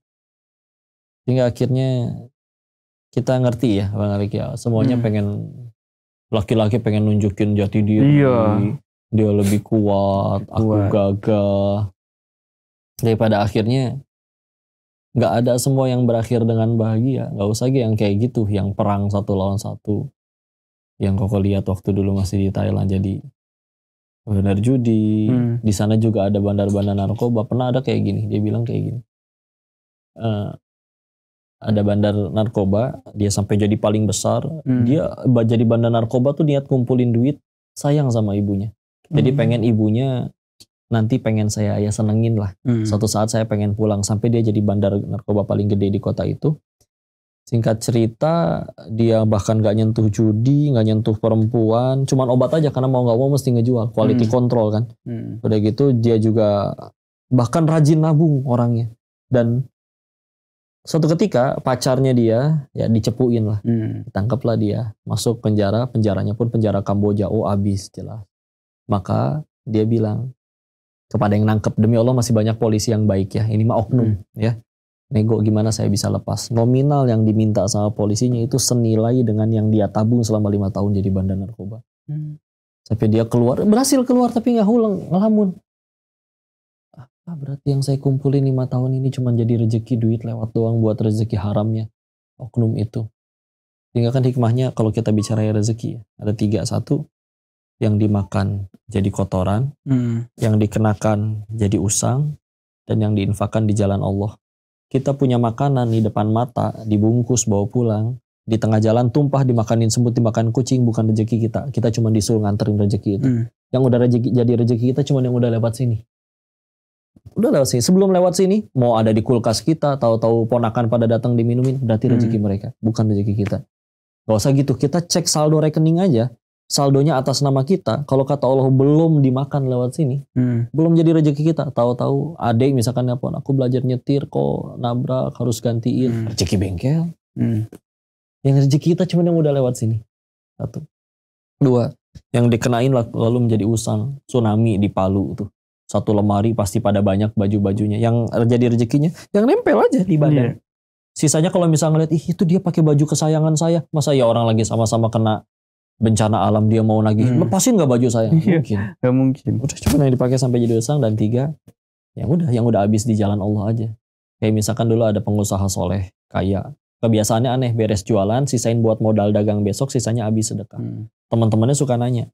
Speaker 2: Sehingga akhirnya kita ngerti ya Bang Arik ya, semuanya hmm. pengen laki-laki pengen nunjukin jati diri. Iya. Dia lebih kuat, kuat. aku gagal gagah. Daripada akhirnya nggak ada semua yang berakhir dengan bahagia nggak usah lagi yang kayak gitu yang perang satu lawan satu yang koko lihat waktu dulu masih di Thailand jadi bandar judi. Hmm. Di sana juga ada bandar-bandar narkoba. Pernah ada kayak gini, dia bilang kayak gini. Uh, ada bandar narkoba, dia sampai jadi paling besar. Hmm. Dia jadi bandar narkoba tuh niat kumpulin duit, sayang sama ibunya. Jadi hmm. pengen ibunya nanti pengen saya ya senengin lah. Hmm. Suatu saat saya pengen pulang sampai dia jadi bandar narkoba paling gede di kota itu. Singkat cerita, dia bahkan gak nyentuh judi, gak nyentuh perempuan, cuman obat aja karena mau gak mau mesti ngejual, quality hmm. control kan. Hmm. Udah gitu dia juga bahkan rajin nabung orangnya. Dan suatu ketika pacarnya dia ya dicepuin lah, hmm. lah dia, masuk penjara, penjaranya pun penjara Kamboja, oh abis jelas. Maka dia bilang kepada yang nangkep demi Allah masih banyak polisi yang baik ya, ini mah oknum hmm. ya nego gimana saya bisa lepas. Nominal yang diminta sama polisinya itu senilai dengan yang dia tabung selama lima tahun jadi bandar narkoba. Hmm. Sampai dia keluar, berhasil keluar tapi nggak hulang, ngelamun. Apa berarti yang saya kumpulin lima tahun ini cuma jadi rezeki duit lewat doang buat rezeki haramnya oknum itu. Sehingga kan hikmahnya kalau kita bicara ya rezeki ada tiga satu yang dimakan jadi kotoran, hmm. yang dikenakan jadi usang, dan yang diinfakan di jalan Allah kita punya makanan di depan mata, dibungkus bawa pulang, di tengah jalan tumpah dimakanin semut dimakan kucing bukan rezeki kita. Kita cuma disuruh nganterin rezeki itu. Hmm. Yang udah rezeki jadi rezeki kita cuma yang udah lewat sini. Udah lewat sini. Sebelum lewat sini mau ada di kulkas kita, tahu-tahu ponakan pada datang diminumin berarti hmm. rezeki hmm. mereka, bukan rezeki kita. Gak usah gitu, kita cek saldo rekening aja saldonya atas nama kita, kalau kata Allah belum dimakan lewat sini, hmm. belum jadi rezeki kita. Tahu-tahu adik misalkan apa, aku belajar nyetir kok nabrak harus gantiin hmm. rezeki bengkel. Hmm. Yang rezeki kita cuma yang udah lewat sini. Satu. Dua, yang dikenain lalu menjadi usang tsunami di Palu tuh. Satu lemari pasti pada banyak baju-bajunya. Yang jadi rezekinya, yang nempel aja di badan. Yeah. Sisanya kalau misalnya ngeliat, ih itu dia pakai baju kesayangan saya. Masa ya orang lagi sama-sama kena bencana alam dia mau nagih hmm. lepasin nggak baju saya? Iya, mungkin. Gak mungkin. Udah cuma yang dipakai sampai jadi usang dan tiga, yang udah yang udah habis di jalan Allah aja. Kayak misalkan dulu ada pengusaha soleh, kaya. Kebiasaannya aneh, beres jualan, sisain buat modal dagang besok, sisanya habis sedekah. Hmm. Teman-temannya suka nanya,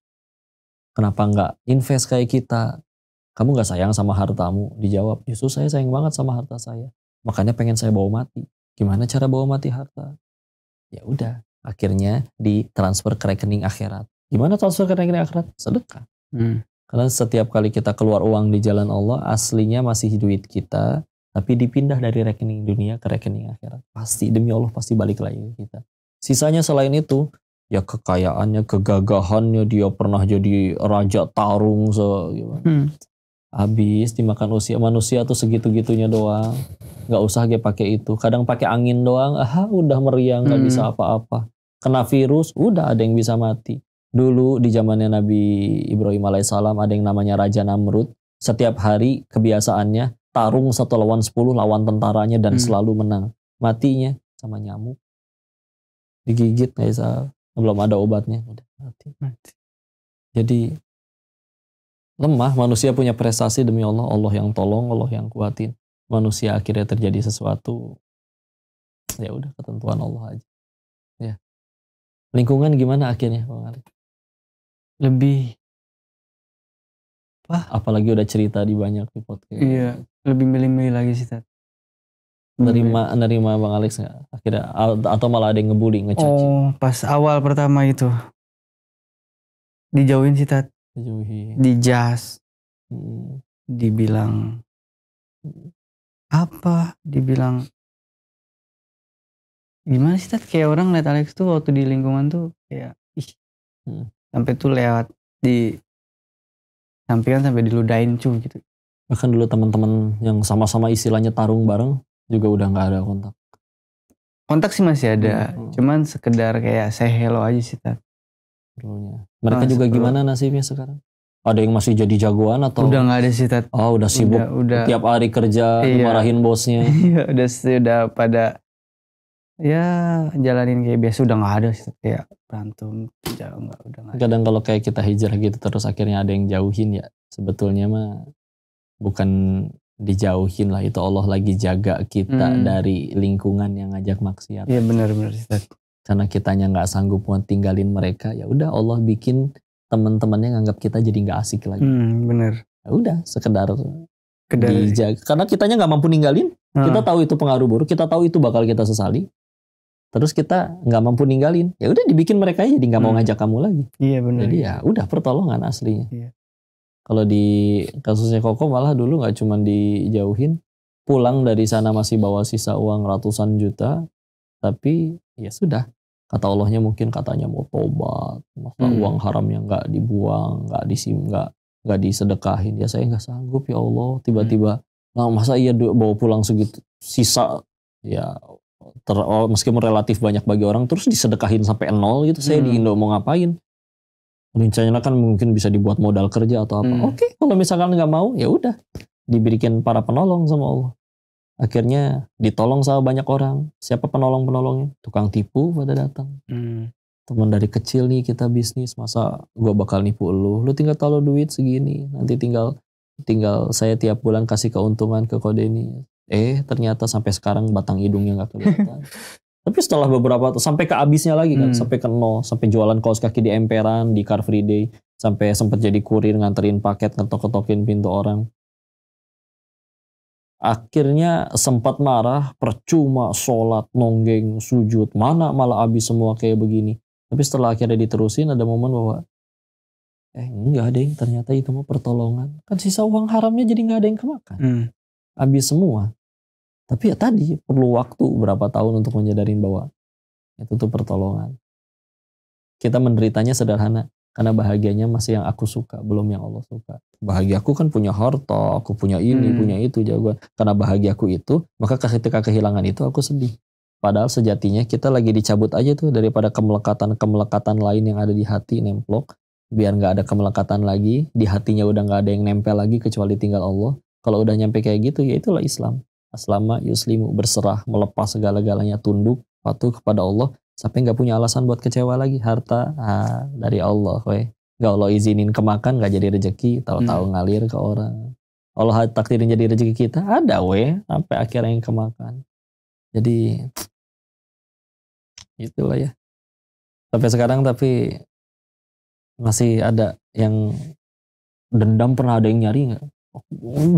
Speaker 2: kenapa nggak invest kayak kita? Kamu nggak sayang sama hartamu? Dijawab, justru saya sayang banget sama harta saya. Makanya pengen saya bawa mati. Gimana cara bawa mati harta? Ya udah, akhirnya di transfer ke rekening akhirat. Gimana transfer ke rekening akhirat? Sedekah. Hmm. Karena setiap kali kita keluar uang di jalan Allah, aslinya masih duit kita, tapi dipindah dari rekening dunia ke rekening akhirat. Pasti demi Allah pasti balik lagi ke kita. Sisanya selain itu, ya kekayaannya, kegagahannya dia pernah jadi raja tarung se gitu. Hmm habis dimakan usia manusia tuh segitu-gitunya doang nggak usah dia pakai itu kadang pakai angin doang ah udah meriang nggak hmm. bisa apa-apa kena virus udah ada yang bisa mati dulu di zamannya Nabi Ibrahim alaihissalam ada yang namanya Raja Namrud setiap hari kebiasaannya tarung satu lawan sepuluh lawan tentaranya dan hmm. selalu menang matinya sama nyamuk digigit nggak bisa belum ada obatnya mati, mati. jadi lemah, manusia punya prestasi demi Allah, Allah yang tolong, Allah yang kuatin. Manusia akhirnya terjadi
Speaker 3: sesuatu, ya udah ketentuan Allah aja. Ya. Lingkungan gimana akhirnya, Bang Ali? Lebih
Speaker 2: apa apalagi udah cerita di banyak di podcast. Iya,
Speaker 1: lebih milih-milih lagi sih, Tat.
Speaker 2: Nerima, nerima Bang Alex nggak? Akhirnya atau malah ada yang ngebully, ngecaci? Oh, pas awal
Speaker 1: pertama itu dijauhin sih, Tat
Speaker 3: dijauhi
Speaker 1: dijas hmm. dibilang
Speaker 3: apa dibilang
Speaker 1: gimana sih Tat? kayak orang lihat Alex tuh waktu di lingkungan tuh kayak ih
Speaker 3: hmm. sampai tuh lewat di sampingan
Speaker 1: sampai diludain cu gitu bahkan dulu teman-teman yang sama-sama istilahnya tarung bareng juga
Speaker 2: udah nggak ada kontak
Speaker 1: kontak sih masih ada hmm. cuman sekedar kayak saya hello aja sih Tat krunya. Mereka nah, juga sepuluh. gimana nasibnya sekarang? Ada yang masih jadi jagoan
Speaker 2: atau? Udah nggak ada sih Ted. Oh udah sibuk. Udah, Tiap hari kerja iya. marahin bosnya. Iya udah sih udah pada
Speaker 1: ya jalanin kayak biasa udah nggak ada sih ya berantem jauh nggak udah
Speaker 2: gak ada. kadang kalau kayak kita hijrah gitu terus akhirnya ada yang jauhin ya sebetulnya mah bukan dijauhin lah itu Allah lagi jaga kita hmm. dari lingkungan yang ngajak maksiat. Iya benar-benar Ustaz karena kitanya nggak sanggup buat tinggalin mereka ya udah Allah bikin teman-temannya nganggap kita jadi nggak asik lagi
Speaker 1: hmm, bener
Speaker 2: ya udah sekedar Kedari. dijaga karena kitanya nggak mampu ninggalin hmm. kita tahu itu pengaruh buruk kita tahu itu bakal kita sesali terus kita nggak mampu ninggalin ya udah dibikin mereka jadi nggak hmm. mau ngajak kamu lagi
Speaker 1: iya benar jadi ya
Speaker 2: udah pertolongan aslinya iya. kalau di kasusnya koko malah dulu nggak cuma dijauhin pulang dari sana masih bawa sisa uang ratusan juta tapi ya sudah kata Allahnya mungkin katanya mau tobat masa hmm. uang haram yang nggak dibuang nggak disim nggak nggak disedekahin ya saya nggak sanggup ya Allah hmm. tiba-tiba hmm. nah masa iya bawa pulang segitu sisa ya ter, oh, meskipun relatif banyak bagi orang terus disedekahin sampai nol gitu saya di hmm. Indo mau ngapain rencananya kan mungkin bisa dibuat modal kerja atau apa hmm. oke kalau misalkan nggak mau ya udah diberikan para penolong sama Allah akhirnya ditolong sama banyak orang siapa penolong penolongnya tukang tipu pada datang hmm. teman dari kecil nih kita bisnis masa gue bakal nipu lu lu tinggal taruh duit segini nanti tinggal tinggal saya tiap bulan kasih keuntungan ke kode ini eh ternyata sampai sekarang batang hidungnya nggak kelihatan Tapi setelah beberapa sampai ke abisnya lagi kan, hmm. sampai ke nol, sampai jualan kaos kaki di emperan, di Car Free Day, sampai sempat jadi kurir nganterin paket ngetok-ketokin pintu orang. Akhirnya sempat marah, percuma sholat, nonggeng, sujud, mana malah habis semua kayak begini. Tapi setelah akhirnya diterusin ada momen bahwa eh enggak ada yang ternyata itu mau pertolongan.
Speaker 4: Kan sisa uang haramnya jadi nggak ada yang kemakan.
Speaker 2: Hmm. semua. Tapi ya tadi perlu waktu berapa tahun untuk menyadarin bahwa itu tuh pertolongan. Kita menderitanya sederhana karena bahagianya masih yang aku suka belum yang Allah suka bahagia aku kan punya harta aku punya ini hmm. punya itu jagoan karena bahagia aku itu maka ketika kehilangan itu aku sedih padahal sejatinya kita lagi dicabut aja tuh daripada kemelekatan kemelekatan lain yang ada di hati nemplok biar nggak ada kemelekatan lagi di hatinya udah nggak ada yang nempel lagi kecuali tinggal Allah kalau udah nyampe kayak gitu ya itulah Islam aslama yuslimu berserah melepas segala-galanya tunduk patuh kepada Allah sampai nggak punya alasan buat kecewa lagi harta ah, dari Allah weh nggak Allah izinin kemakan nggak jadi rezeki tahu-tahu hmm. ngalir ke orang Allah takdirin jadi rezeki kita ada weh sampai akhirnya yang kemakan
Speaker 3: jadi itulah ya sampai sekarang tapi masih ada yang dendam pernah ada
Speaker 1: yang nyari nggak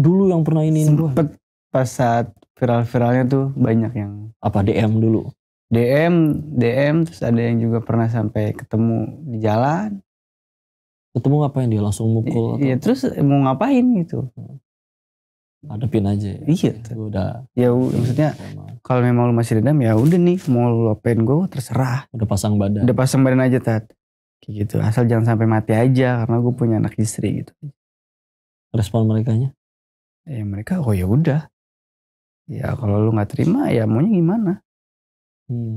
Speaker 1: dulu yang pernah ini sempet pas saat viral-viralnya tuh banyak yang apa DM dulu DM, DM, terus ada yang juga pernah sampai ketemu di jalan. Ketemu ngapain dia langsung mukul? Iya, terus eh, mau ngapain gitu. Hmm. Hadapin aja. Ya. Iya. Ya udah. Ya maksudnya iya, kalau memang lu masih dendam ya udah nih mau lu apain gue terserah. Udah pasang badan. Udah pasang badan aja tat. Kayak gitu. Asal jangan sampai mati aja karena gue punya anak istri gitu. Respon mereka nya? Eh mereka oh ya udah.
Speaker 3: Ya kalau lu nggak terima ya
Speaker 1: maunya gimana?
Speaker 3: Hmm.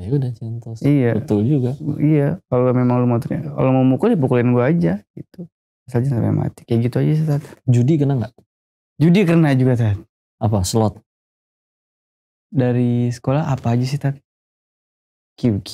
Speaker 3: Ya udah Iya. Betul
Speaker 1: juga. Iya. Kalau memang lu mau kalau mau mukul ya pukulin gua aja gitu. Saja sampai mati. Kayak gitu aja sih Judi kena nggak? Judi kena juga Ted. Apa slot? Dari sekolah apa aja sih tat? QQ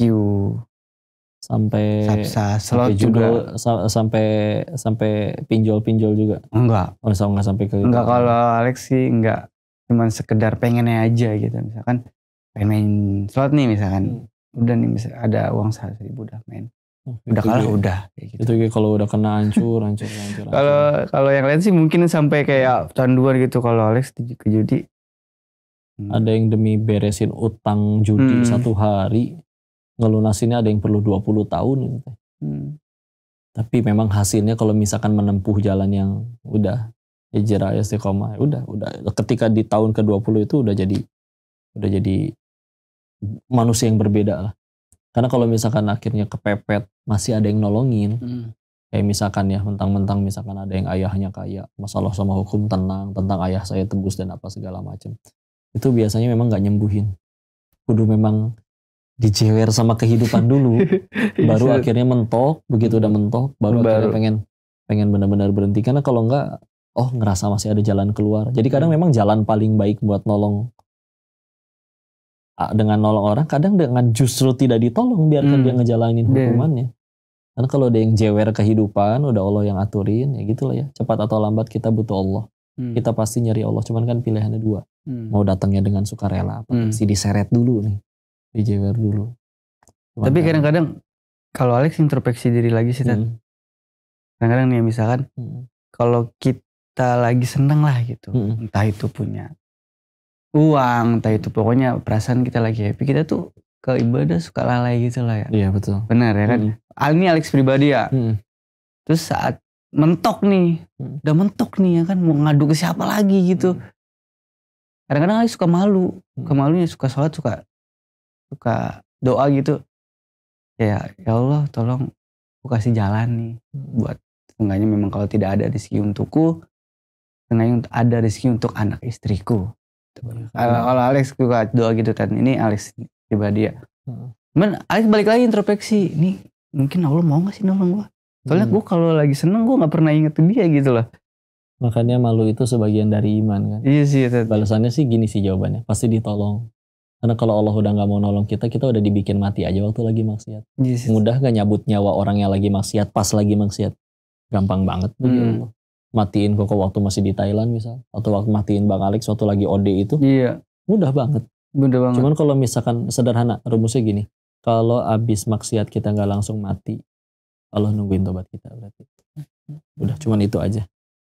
Speaker 1: sampai Sapsa, slot sampai judul
Speaker 2: juga. sampai sampai pinjol-pinjol juga.
Speaker 1: Enggak. Oh,
Speaker 2: enggak sampai ke Enggak kalau
Speaker 1: Alex sih enggak cuman sekedar pengennya aja gitu misalkan pengen main slot nih misalkan hmm. udah nih misal ada uang seratus ribu udah main oh, udah kalah ya. udah kayak gitu. itu kayak kalau udah kena hancur hancur hancur kalau kalau yang lain sih mungkin sampai kayak tanduan gitu kalau Alex ke judi hmm. ada
Speaker 2: yang demi beresin utang judi hmm. satu hari ngelunasinnya ada yang perlu 20 tahun gitu. Hmm. Tapi memang hasilnya kalau misalkan menempuh jalan yang udah jera ya, ya udah udah ketika di tahun ke-20 itu udah jadi udah jadi manusia yang berbeda lah. Karena kalau misalkan akhirnya kepepet masih ada yang nolongin, hmm. kayak misalkan ya mentang-mentang misalkan ada yang ayahnya kayak masalah sama hukum tenang tentang ayah saya tembus dan apa segala macam, itu biasanya memang nggak nyembuhin. Kudu memang dijewer sama kehidupan dulu, baru iya. akhirnya mentok, begitu udah mentok, baru, baru. akhirnya pengen pengen benar-benar berhenti karena kalau nggak oh ngerasa masih ada jalan keluar. Jadi kadang hmm. memang jalan paling baik buat nolong dengan nolong orang kadang dengan justru tidak ditolong biarkan hmm. dia ngejalanin iya. hukumannya karena kalau ada yang jewer kehidupan udah Allah yang aturin ya gitulah ya cepat atau lambat kita butuh Allah hmm. kita pasti nyari Allah cuman kan pilihannya dua hmm. mau datangnya dengan sukarela apa hmm. sih diseret dulu nih dijewer dulu cuman tapi kan
Speaker 1: kadang-kadang kalau Alex introspeksi diri lagi sih kan Hmm. kadang-kadang nih ya, misalkan hmm. kalau kita lagi seneng lah gitu hmm. entah itu punya uang, entah itu pokoknya perasaan kita lagi happy, kita tuh ke ibadah suka lalai gitu lah ya. Iya betul. Benar ya kan. Hmm. Ah, ini Alex pribadi ya. Hmm. Terus saat mentok nih, hmm. udah mentok nih ya kan mau ngadu ke siapa lagi gitu. Hmm. Kadang-kadang Alex suka malu, hmm. kemalunya suka sholat, suka suka doa gitu. Ya ya Allah tolong aku kasih jalan nih hmm. buat enggaknya memang kalau tidak ada rezeki untukku, setengahnya ada rezeki untuk anak istriku.
Speaker 3: Gitu. Iya kan.
Speaker 1: Kalau Alex suka doa gitu kan, ini Alex tiba dia, ya. Hmm. Alex balik lagi introspeksi. ini mungkin Allah mau gak sih nolong gue? Soalnya hmm. gue kalau lagi seneng gue nggak pernah inget dia gitu loh.
Speaker 2: Makanya malu itu sebagian dari iman kan. Iya sih. Balasannya sih gini sih jawabannya. Pasti ditolong. Karena kalau Allah udah nggak mau nolong kita, kita udah dibikin mati aja waktu lagi maksiat. Yes. Iya Mudah gak nyabut nyawa orang yang lagi maksiat, pas lagi maksiat. Gampang banget. Hmm matiin Koko waktu masih di Thailand misal atau waktu matiin Bang Alex waktu lagi OD itu iya mudah banget mudah banget cuman kalau misalkan sederhana rumusnya gini kalau abis maksiat kita nggak langsung mati Allah nungguin tobat kita berarti udah cuman itu aja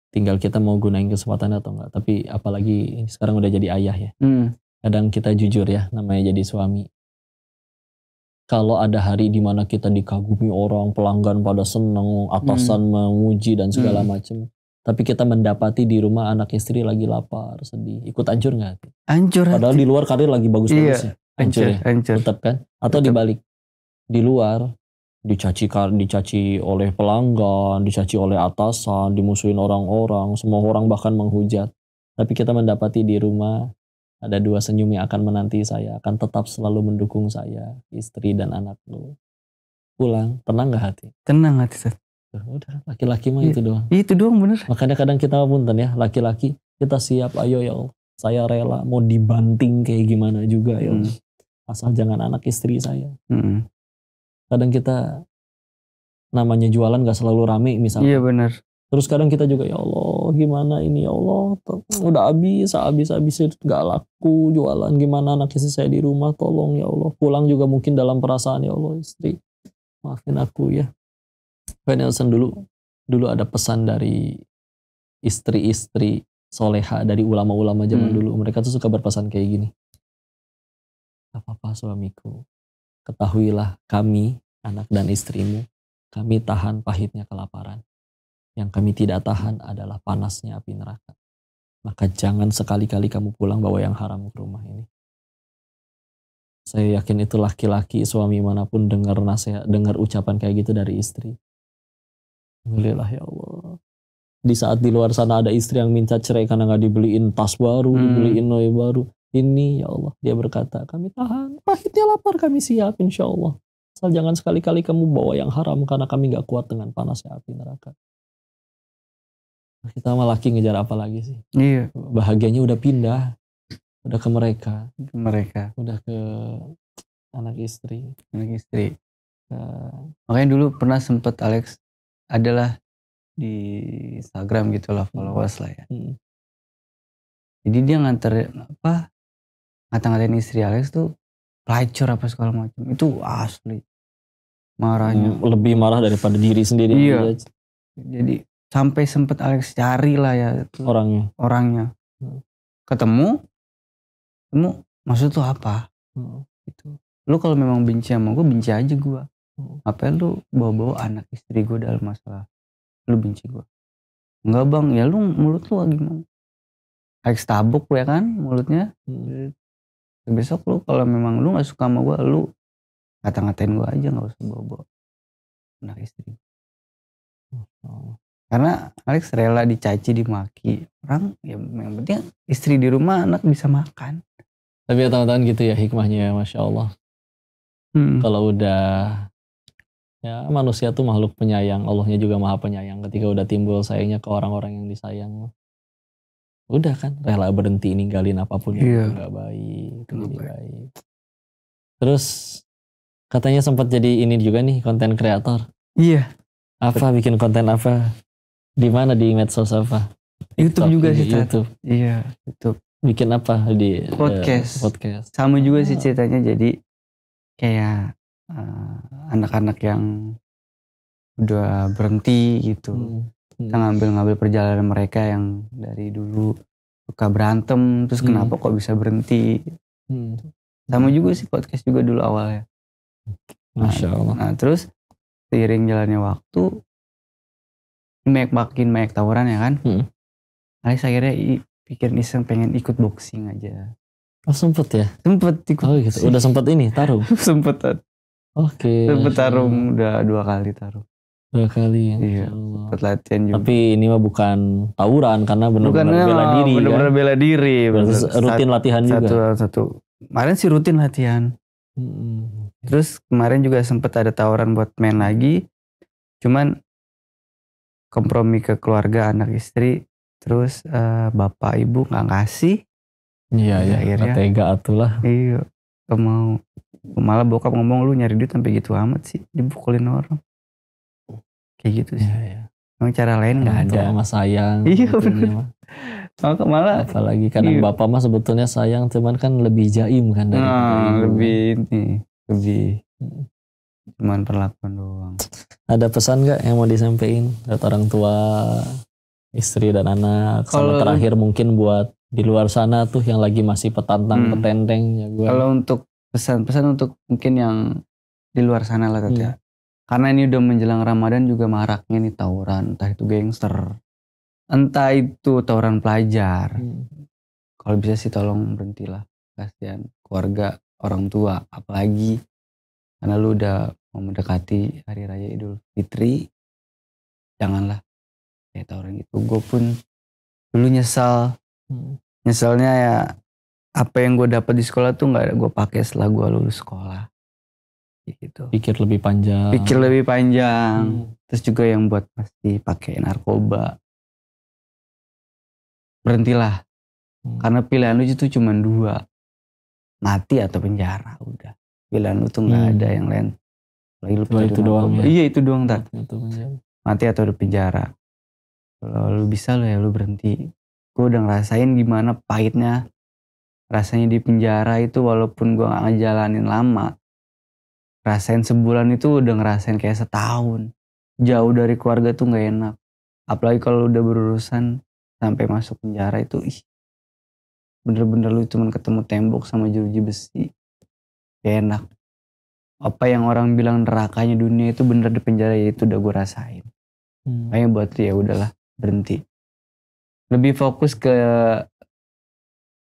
Speaker 2: tinggal kita mau gunain kesempatan atau enggak tapi apalagi sekarang udah jadi ayah ya hmm. kadang kita jujur ya namanya jadi suami kalau ada hari dimana kita dikagumi orang, pelanggan pada seneng, atasan hmm. memuji dan segala hmm. macam, tapi kita mendapati di rumah anak istri lagi lapar, sedih, ikut ancur nggak?
Speaker 1: Ancur. Padahal di luar
Speaker 2: karir lagi bagus-bagusnya. Iya, ancur, ya. Ancur. Tetap kan? Atau dibalik. Di luar dicaci dicaci oleh pelanggan, dicaci oleh atasan, dimusuhin orang-orang, semua orang bahkan menghujat. Tapi kita mendapati di rumah ada dua senyum yang akan menanti saya, akan tetap selalu mendukung saya, istri dan anak lu. Pulang, tenang gak hati?
Speaker 1: Tenang hati, Seth. Nah, udah, laki-laki mah iya. itu doang. Itu doang bener. Makanya
Speaker 2: kadang kita punten ya, laki-laki kita siap, ayo ya Allah. Saya rela mau dibanting kayak gimana juga ya Allah. Hmm. Asal jangan anak istri saya. Hmm. Kadang kita namanya jualan gak selalu rame misalnya. Iya bener. Terus kadang kita juga ya Allah gimana ini ya Allah udah habis habis habis gak laku jualan gimana anak istri saya di rumah tolong ya Allah pulang juga mungkin dalam perasaan ya Allah istri maafin aku ya Pak Nelson dulu dulu ada pesan dari istri-istri soleha dari ulama-ulama zaman hmm. dulu mereka tuh suka berpesan kayak gini apa apa suamiku ketahuilah kami anak dan istrimu kami tahan pahitnya kelaparan yang kami tidak tahan adalah panasnya api neraka maka jangan sekali-kali kamu pulang bawa yang haram ke rumah ini saya yakin itu laki-laki suami manapun dengar nasihat dengar ucapan kayak gitu dari istri Alhamdulillah ya Allah. Di saat di luar sana ada istri yang minta cerai karena nggak dibeliin tas baru, hmm. dibeliin noy baru. Ini ya Allah, dia berkata, kami tahan,
Speaker 4: pahitnya lapar kami siap insya Allah. Asal jangan sekali-kali kamu
Speaker 2: bawa yang haram karena kami nggak kuat dengan panasnya api neraka. Kita malah laki ngejar apa lagi sih? Iya. Bahagianya udah pindah, udah ke mereka.
Speaker 1: Ke mereka. Udah ke anak istri. Anak istri. Ke... Makanya dulu pernah sempet Alex adalah di Instagram gitu lah hmm. followers lah ya. Hmm. Jadi dia nganter apa ngata-ngatain istri Alex tuh pelacur apa segala macam itu asli
Speaker 2: marahnya hmm, lebih marah daripada diri sendiri. Iya. Jadi
Speaker 1: sampai sempet Alex cari lah ya itu orangnya. Orangnya hmm. ketemu, ketemu maksud tuh apa? Hmm. Itu. Lu kalau memang benci sama gue benci aja gue Hmm. apa lu bawa-bawa anak istri gue dalam masalah lu benci gue enggak bang ya lu mulut lu gimana kayak tabuk lu ya kan mulutnya hmm. besok lu kalau memang lu nggak suka sama gue lu kata-ngatain gue aja nggak usah bawa-bawa anak istri oh. karena Alex rela dicaci dimaki orang ya yang penting istri di rumah anak bisa makan tapi
Speaker 2: ya teman-teman gitu ya hikmahnya ya, masya Allah hmm. kalau udah ya manusia tuh makhluk penyayang Allahnya juga maha penyayang ketika udah timbul sayangnya ke orang-orang yang disayang udah kan rela berhenti ninggalin apapun yang yeah. nggak baik baik. terus katanya sempat jadi ini juga nih konten kreator iya yeah. apa bikin konten apa di mana di medsos apa
Speaker 1: YouTube TikTok, juga sih YouTube iya YouTube bikin apa di eh, podcast uh, podcast sama juga sih ah. ceritanya jadi kayak Eh, anak-anak uh, yang udah berhenti gitu hmm. Hmm. kita ngambil-ngambil perjalanan mereka yang dari dulu suka berantem terus hmm. kenapa kok bisa berhenti hmm. sama juga sih podcast juga dulu awalnya nah, Masya Allah. Nah, nah terus seiring jalannya waktu banyak makin banyak tawuran ya kan hmm. Alex akhirnya pikir iseng pengen ikut boxing aja Oh sempet ya? Sempet ikut. Oh gitu. Udah sempet ini taruh. sempet Oke. Okay, tarung
Speaker 2: udah dua kali tarung.
Speaker 1: Dua kali ya. Iya.
Speaker 2: Sempet latihan juga. Tapi ini mah bukan tawuran karena benar-benar kan? bela diri. Benar-benar bela diri. Bener -bener. rutin latihan satu, juga. Satu satu.
Speaker 1: Kemarin sih rutin latihan. Hmm. Terus kemarin juga sempet ada tawaran buat main lagi. Cuman kompromi ke keluarga anak istri terus uh, bapak ibu nggak ngasih Iya, iya. akhirnya. Tega atulah. Iya. Gak mau. Malah bokap ngomong lu nyari duit sampai gitu amat sih. Dibukulin orang. Kayak gitu sih. Ya, ya. Emang cara lain nggak ada.
Speaker 2: Sama sayang. Iya bener. malah. Apalagi kadang iya. bapak mah sebetulnya sayang. Cuman kan lebih jaim kan. Dari nah,
Speaker 1: lebih ini. Lebih. Hmm. Cuman perlakuan doang.
Speaker 2: Ada pesan gak yang mau disampaikan buat orang tua, istri dan anak? Kalo, sama terakhir mungkin buat di luar sana tuh yang lagi masih petantang hmm. petenteng
Speaker 1: ya gue. Kalau untuk pesan-pesan untuk mungkin yang di luar sana lah tadi. Iya. Hmm. Karena ini udah menjelang Ramadan juga maraknya nih tawuran, entah itu gangster, entah itu tawuran pelajar. Hmm. Kalau bisa sih tolong berhentilah kasihan keluarga, orang tua, apalagi karena lu udah mau mendekati hari raya Idul Fitri, janganlah kayak tawuran itu Gue pun dulu nyesal hmm misalnya ya apa yang gue dapat di sekolah tuh nggak gue pakai setelah gue lulus sekolah gitu pikir lebih panjang pikir lebih panjang hmm. terus juga yang buat pasti pakai narkoba berhentilah hmm. karena pilihan lu itu cuma dua mati atau penjara udah pilihan lu tuh nggak hmm. ada yang lain lagi lu itu doang ya? iya itu doang tak mati atau penjara kalau lu bisa lo ya lu berhenti gue udah ngerasain gimana pahitnya rasanya di penjara itu walaupun gue gak ngejalanin lama rasain sebulan itu udah ngerasain kayak setahun jauh dari keluarga tuh nggak enak apalagi kalau udah berurusan sampai masuk penjara itu ih bener-bener lu cuman ketemu tembok sama jeruji besi gak enak apa yang orang bilang nerakanya dunia itu bener di penjara ya itu udah gue rasain hmm. makanya buat ya udahlah berhenti lebih fokus ke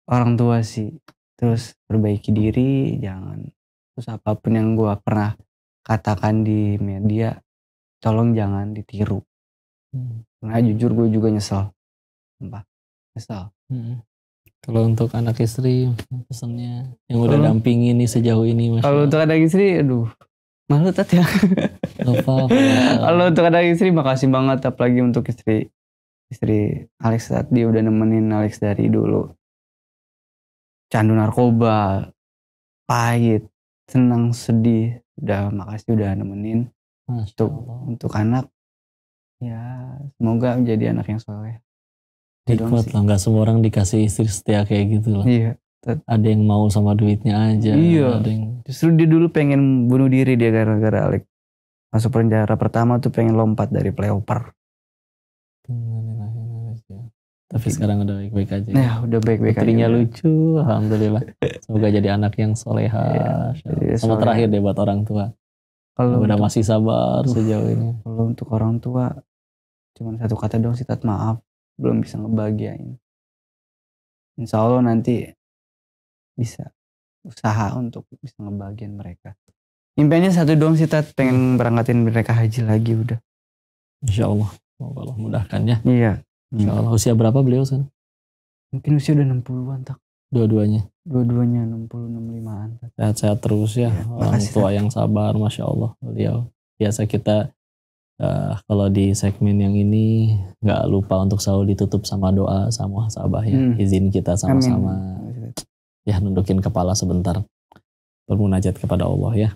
Speaker 1: orang tua sih terus perbaiki diri jangan terus apapun yang gue pernah katakan di media tolong jangan ditiru hmm. karena jujur gue juga nyesel Sumpah. nyesel hmm. kalau untuk anak istri pesannya yang kalo, udah dampingin nih sejauh ini kalau ya. untuk anak istri aduh malu tat ya kalau untuk anak istri makasih banget apalagi untuk istri istri Alex saat dia udah nemenin Alex dari dulu candu narkoba pahit senang sedih udah makasih udah nemenin untuk untuk anak ya semoga menjadi anak yang soleh Dikuat lah
Speaker 2: nggak semua orang dikasih istri setia kayak gitu lah iya ada yang mau sama
Speaker 1: duitnya aja iya ada yang... justru dia dulu pengen bunuh diri dia gara-gara Alex masuk penjara pertama tuh pengen lompat dari playoper
Speaker 2: tapi sekarang udah baik-baik aja. Nah, ya. udah
Speaker 1: baik-baik Putrinya Ya. lucu, alhamdulillah. Semoga
Speaker 2: jadi anak yang soleha. Ya, Sama terakhir deh buat orang tua. Kalau udah masih sabar
Speaker 1: uh, sejauh ini. Kalau untuk orang tua, cuma satu kata dong sih, maaf, belum bisa ngebahagiain. Insya Allah nanti bisa usaha untuk bisa ngebahagiain mereka. Impiannya satu dong sih, tat pengen berangkatin mereka haji lagi udah. Insya Allah. Semoga Allah mudahkan ya. Iya. Insya Allah
Speaker 2: usia berapa beliau sana?
Speaker 1: Mungkin usia udah 60-an tak. Dua-duanya. Dua-duanya 60-65an.
Speaker 2: Sehat-sehat terus ya. ya Orang makasih, tua tak. yang sabar, masya Allah beliau. Biasa kita uh, kalau di segmen yang ini nggak lupa untuk selalu ditutup sama doa sama sabah ya. Hmm. Izin kita sama-sama ya nundukin kepala sebentar bermunajat kepada Allah ya.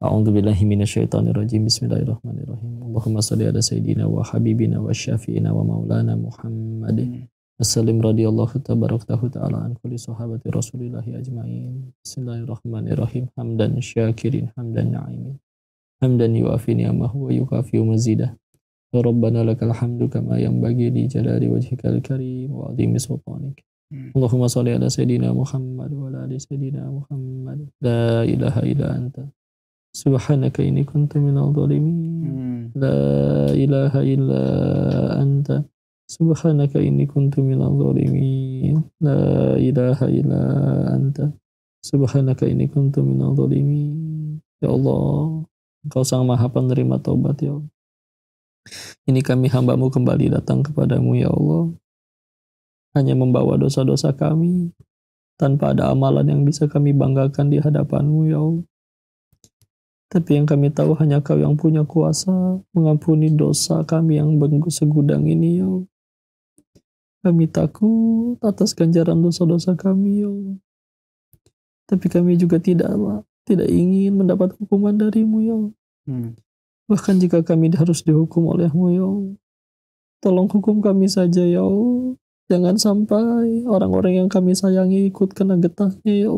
Speaker 2: أعوذ بالله من الشيطان الرجيم بسم الله الرحمن الرحيم اللهم صل على سيدنا وحبيبنا وشافينا ومولانا محمد السلام رضي الله تبارك وتعالى عن كل صحابة رسول الله أجمعين بسم الله الرحمن الرحيم حمدا شاكرين حمدا نعيمين حمدا يوافي نعمه ويكافي مزيده ربنا لك الحمد كما ينبغي لجلال وجهك الكريم وعظيم سلطانك اللهم صل على سيدنا محمد
Speaker 4: وعلى آل سيدنا محمد لا إله إلا أنت Subhanaka ini kuntu minal zalimin. Hmm. La ilaha illa anta. Subhanaka ini kuntu minal zalimin. La ilaha illa anta.
Speaker 2: Subhanaka ini kuntu minal zalimin. Ya Allah, Engkau sang maha penerima taubat ya Allah. Ini kami hambamu kembali datang kepadamu ya Allah.
Speaker 4: Hanya membawa dosa-dosa kami. Tanpa ada amalan yang bisa kami banggakan di hadapanmu ya Allah tapi yang kami tahu hanya kau yang punya kuasa mengampuni dosa kami yang segudang ini, ya Kami takut atas ganjaran dosa-dosa kami, ya Tapi kami juga tidak, tidak ingin mendapat hukuman darimu, ya Hmm. Bahkan jika kami harus dihukum olehmu, ya Tolong hukum kami saja, ya Jangan sampai orang-orang yang kami sayangi ikut kena getahnya, ya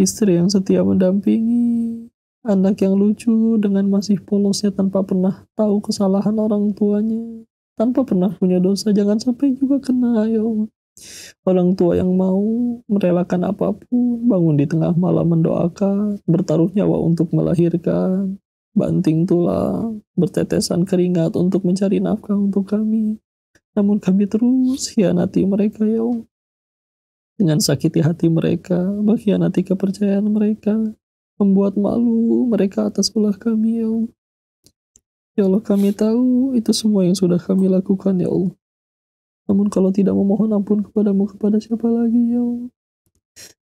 Speaker 4: Istri yang setia mendampingi, Anak yang lucu dengan masih polosnya tanpa pernah tahu kesalahan orang tuanya. Tanpa pernah punya dosa, jangan sampai juga
Speaker 3: kena ya
Speaker 4: Orang tua yang mau merelakan apapun, bangun di tengah malam mendoakan, bertaruh nyawa untuk melahirkan, banting tulang, bertetesan keringat untuk mencari nafkah untuk kami. Namun kami terus hianati mereka ya Dengan sakiti hati mereka, mengkhianati kepercayaan mereka, membuat malu mereka atas ulah kami ya Allah. Ya Allah kami tahu itu semua yang sudah kami lakukan ya Allah. Namun kalau tidak memohon ampun kepadamu kepada siapa lagi ya Allah.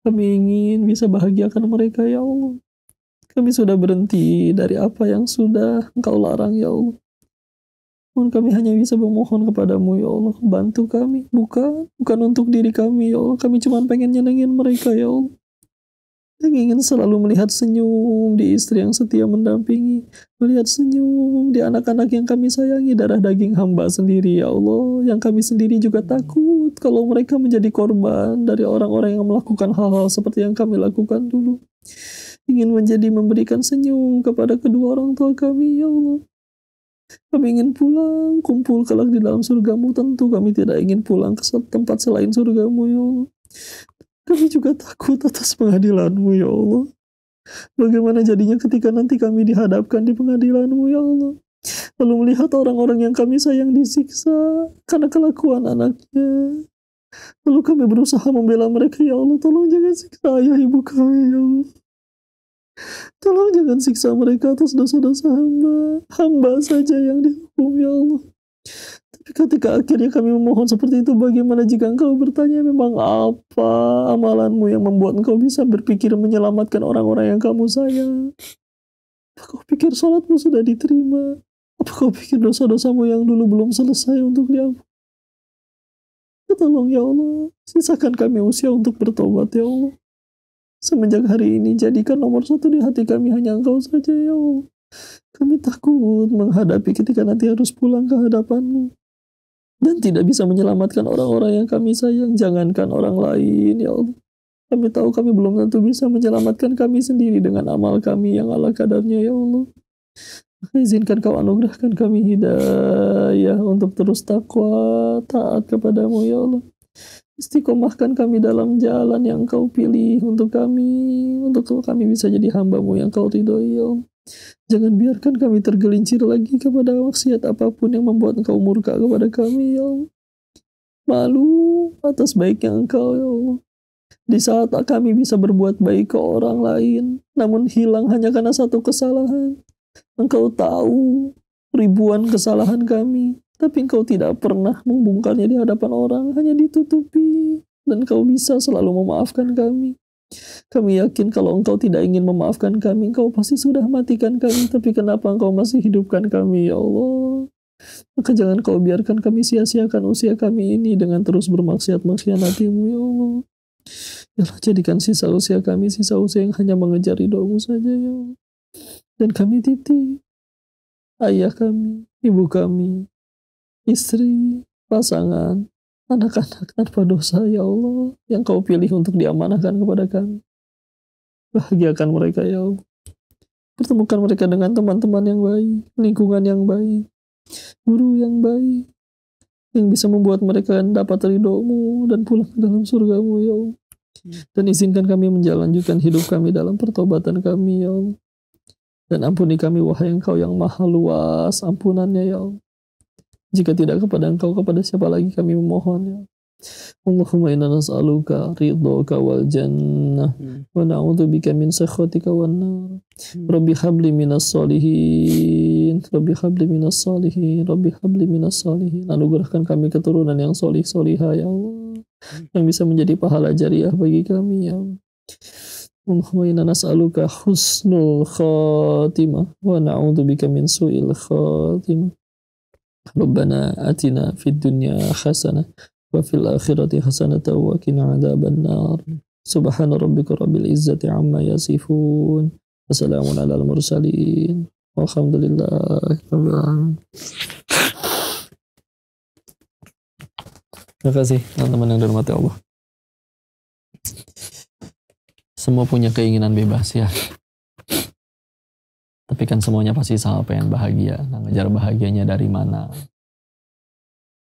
Speaker 4: Kami ingin bisa bahagiakan mereka ya Allah. Kami sudah berhenti dari apa yang sudah engkau larang ya Allah. Namun kami hanya bisa memohon kepadamu ya Allah. Bantu kami. Bukan, bukan untuk diri kami ya Allah. Kami cuma pengen nyenengin mereka ya Allah yang ingin selalu melihat senyum di istri yang setia mendampingi, melihat senyum di anak-anak yang kami sayangi darah daging hamba sendiri ya Allah, yang kami sendiri juga takut kalau mereka menjadi korban dari orang-orang yang melakukan hal-hal seperti yang kami lakukan dulu. Ingin menjadi memberikan senyum kepada kedua orang tua kami ya Allah. Kami ingin pulang, kumpul kelak di dalam surgamu. Tentu kami tidak ingin pulang ke tempat selain surgamu, ya Allah. Kami juga takut atas pengadilanmu, ya Allah. Bagaimana jadinya ketika nanti kami dihadapkan di pengadilanmu, ya Allah. Lalu melihat orang-orang yang kami sayang disiksa karena kelakuan anaknya. Lalu kami berusaha membela mereka, ya Allah. Tolong jangan siksa ayah ibu kami, ya Allah. Tolong jangan siksa mereka atas dosa-dosa hamba. Hamba saja yang dihukum, ya Allah. Ketika akhirnya kami memohon seperti itu, bagaimana jika engkau bertanya memang apa amalanmu yang membuat engkau bisa berpikir menyelamatkan orang-orang yang kamu sayang? Apa kau pikir sholatmu sudah diterima? Apa kau pikir dosa-dosamu yang dulu belum selesai untuk diampuni? Tolong ya Allah, sisakan kami usia untuk bertobat ya Allah. Semenjak hari ini, jadikan nomor satu di hati kami hanya engkau saja ya Allah. Kami takut menghadapi ketika nanti harus pulang ke hadapanmu dan tidak bisa menyelamatkan orang-orang yang kami sayang. Jangankan orang lain, ya Allah. Kami tahu kami belum tentu bisa menyelamatkan kami sendiri dengan amal kami yang ala kadarnya, ya Allah. izinkan kau anugerahkan kami hidayah untuk terus taqwa taat kepadamu, ya Allah. Istiqomahkan kami dalam jalan yang kau pilih untuk kami, untuk kami bisa jadi hambamu yang kau ridhoi, ya Allah. Jangan biarkan kami tergelincir lagi kepada maksiat apapun yang membuat engkau murka kepada kami, ya Allah. Malu atas baiknya engkau, ya Allah. Di saat kami bisa berbuat baik ke orang lain, namun hilang hanya karena satu kesalahan. Engkau tahu ribuan kesalahan kami, tapi engkau tidak pernah membungkarnya di hadapan orang, hanya ditutupi. Dan kau bisa selalu memaafkan kami. Kami yakin kalau engkau tidak ingin memaafkan kami, engkau pasti sudah matikan kami. Tapi kenapa engkau masih hidupkan kami, ya Allah? Maka jangan kau biarkan kami sia-siakan usia kami ini dengan terus bermaksiat mengkhianatimu, ya Allah. Ya Allah, jadikan sisa usia kami, sisa usia yang hanya mengejar ridhomu saja, ya Allah. Dan kami titik ayah kami, ibu kami, istri, pasangan, anak-anak tanpa dosa, ya Allah, yang kau pilih untuk diamanahkan kepada kami. Bahagiakan mereka, ya Allah. Pertemukan mereka dengan teman-teman yang baik, lingkungan yang baik, guru yang baik, yang bisa membuat mereka dapat ridho-Mu dan pulang ke dalam surgamu, ya Allah. Dan izinkan kami menjalankan hidup kami dalam pertobatan kami, ya Allah. Dan ampuni kami, wahai engkau yang maha luas ampunannya, ya Allah jika tidak kepada engkau, kepada siapa lagi kami memohon ya Allahumma inna nas'aluka ridhoka wal jannah hmm. wa na'udzu bika min sakhatika wan nar. Hmm. Rabbi habli minas solihin. Rabbi habli minas solihin. Rabbi habli minas solihin. Anugerahkan kami keturunan yang solih soliha ya Allah. Hmm. Yang bisa menjadi pahala jariah bagi kami ya Allah. Allahumma inna nas'aluka husnul khatimah wa na'udzu bika min su'il khatimah. ربنا آتنا في الدنيا حسنة وفي الآخرة حسنة وقنا عذاب النار سبحان ربك رب العزة عما يصفون وسلام على المرسلين والحمد
Speaker 3: لله رب العالمين Terima kasih teman-teman yang dirahmati Allah.
Speaker 2: Semua punya keinginan bebas ya. Tapi kan semuanya pasti sama pengen bahagia. Nah, ngejar bahagianya dari mana?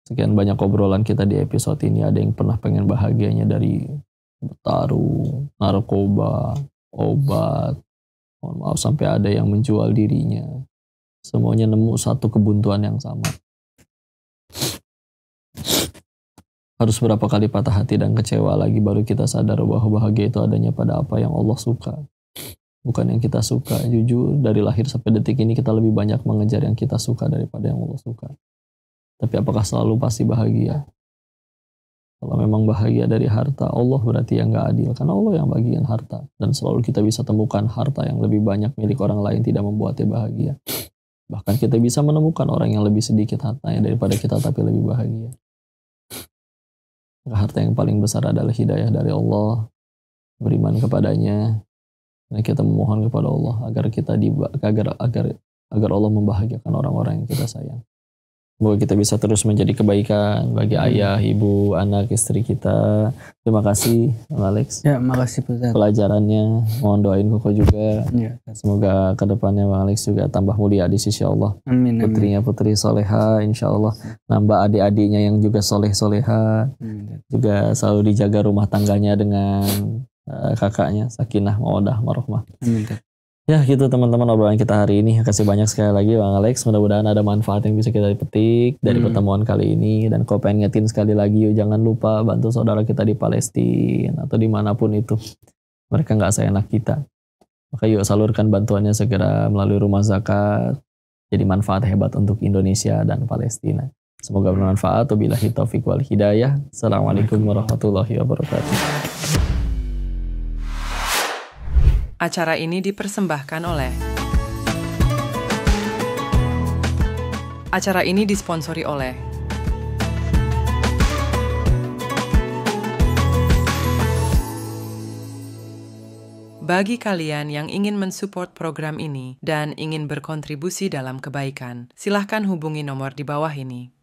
Speaker 2: Sekian banyak obrolan kita di episode ini. Ada yang pernah pengen bahagianya dari bertarung, narkoba, obat. Mohon maaf sampai ada yang menjual dirinya. Semuanya nemu satu kebuntuan yang sama. Harus berapa kali patah hati dan kecewa lagi baru kita sadar bahwa bahagia itu adanya pada apa yang Allah suka bukan yang kita suka. Jujur, dari lahir sampai detik ini kita lebih banyak mengejar yang kita suka daripada yang Allah suka. Tapi apakah selalu pasti bahagia? Kalau memang bahagia dari harta, Allah berarti yang gak adil. Karena Allah yang bagian harta. Dan selalu kita bisa temukan harta yang lebih banyak milik orang lain tidak membuatnya bahagia. Bahkan kita bisa menemukan orang yang lebih sedikit hartanya daripada kita tapi lebih bahagia. Harta yang paling besar adalah hidayah dari Allah. Beriman kepadanya, Nah, kita memohon kepada Allah agar kita di agar agar agar Allah membahagiakan orang-orang yang kita sayang. Semoga kita bisa terus menjadi kebaikan bagi ayah, ibu, anak, istri kita. Terima kasih, Alex. Ya, makasih Pak. Pelajarannya, mohon doain Koko juga. Ya. Semoga kedepannya Bang Alex juga tambah mulia di sisi Allah. Amin. Putrinya putri soleha, insya Allah. Nambah adik-adiknya yang juga soleh soleha. Amin. Juga selalu dijaga rumah tangganya dengan Eh, kakaknya Sakinah Mawadah Marahmah. Ya gitu teman-teman obrolan kita hari ini. Kasih banyak sekali lagi Bang Alex. Mudah-mudahan ada manfaat yang bisa kita petik dari hmm. pertemuan kali ini. Dan kau pengen ngetin sekali lagi, yuk jangan lupa bantu saudara kita di Palestina atau dimanapun itu. Mereka nggak seenak kita. Maka yuk salurkan bantuannya segera melalui rumah zakat. Jadi manfaat hebat untuk Indonesia dan Palestina. Semoga bermanfaat. Wabillahi taufiq wal hidayah. Assalamualaikum warahmatullahi wabarakatuh.
Speaker 1: Acara ini dipersembahkan oleh
Speaker 2: Acara ini disponsori oleh
Speaker 3: Bagi kalian yang ingin mensupport program ini dan ingin berkontribusi
Speaker 1: dalam kebaikan, silahkan hubungi nomor di bawah ini.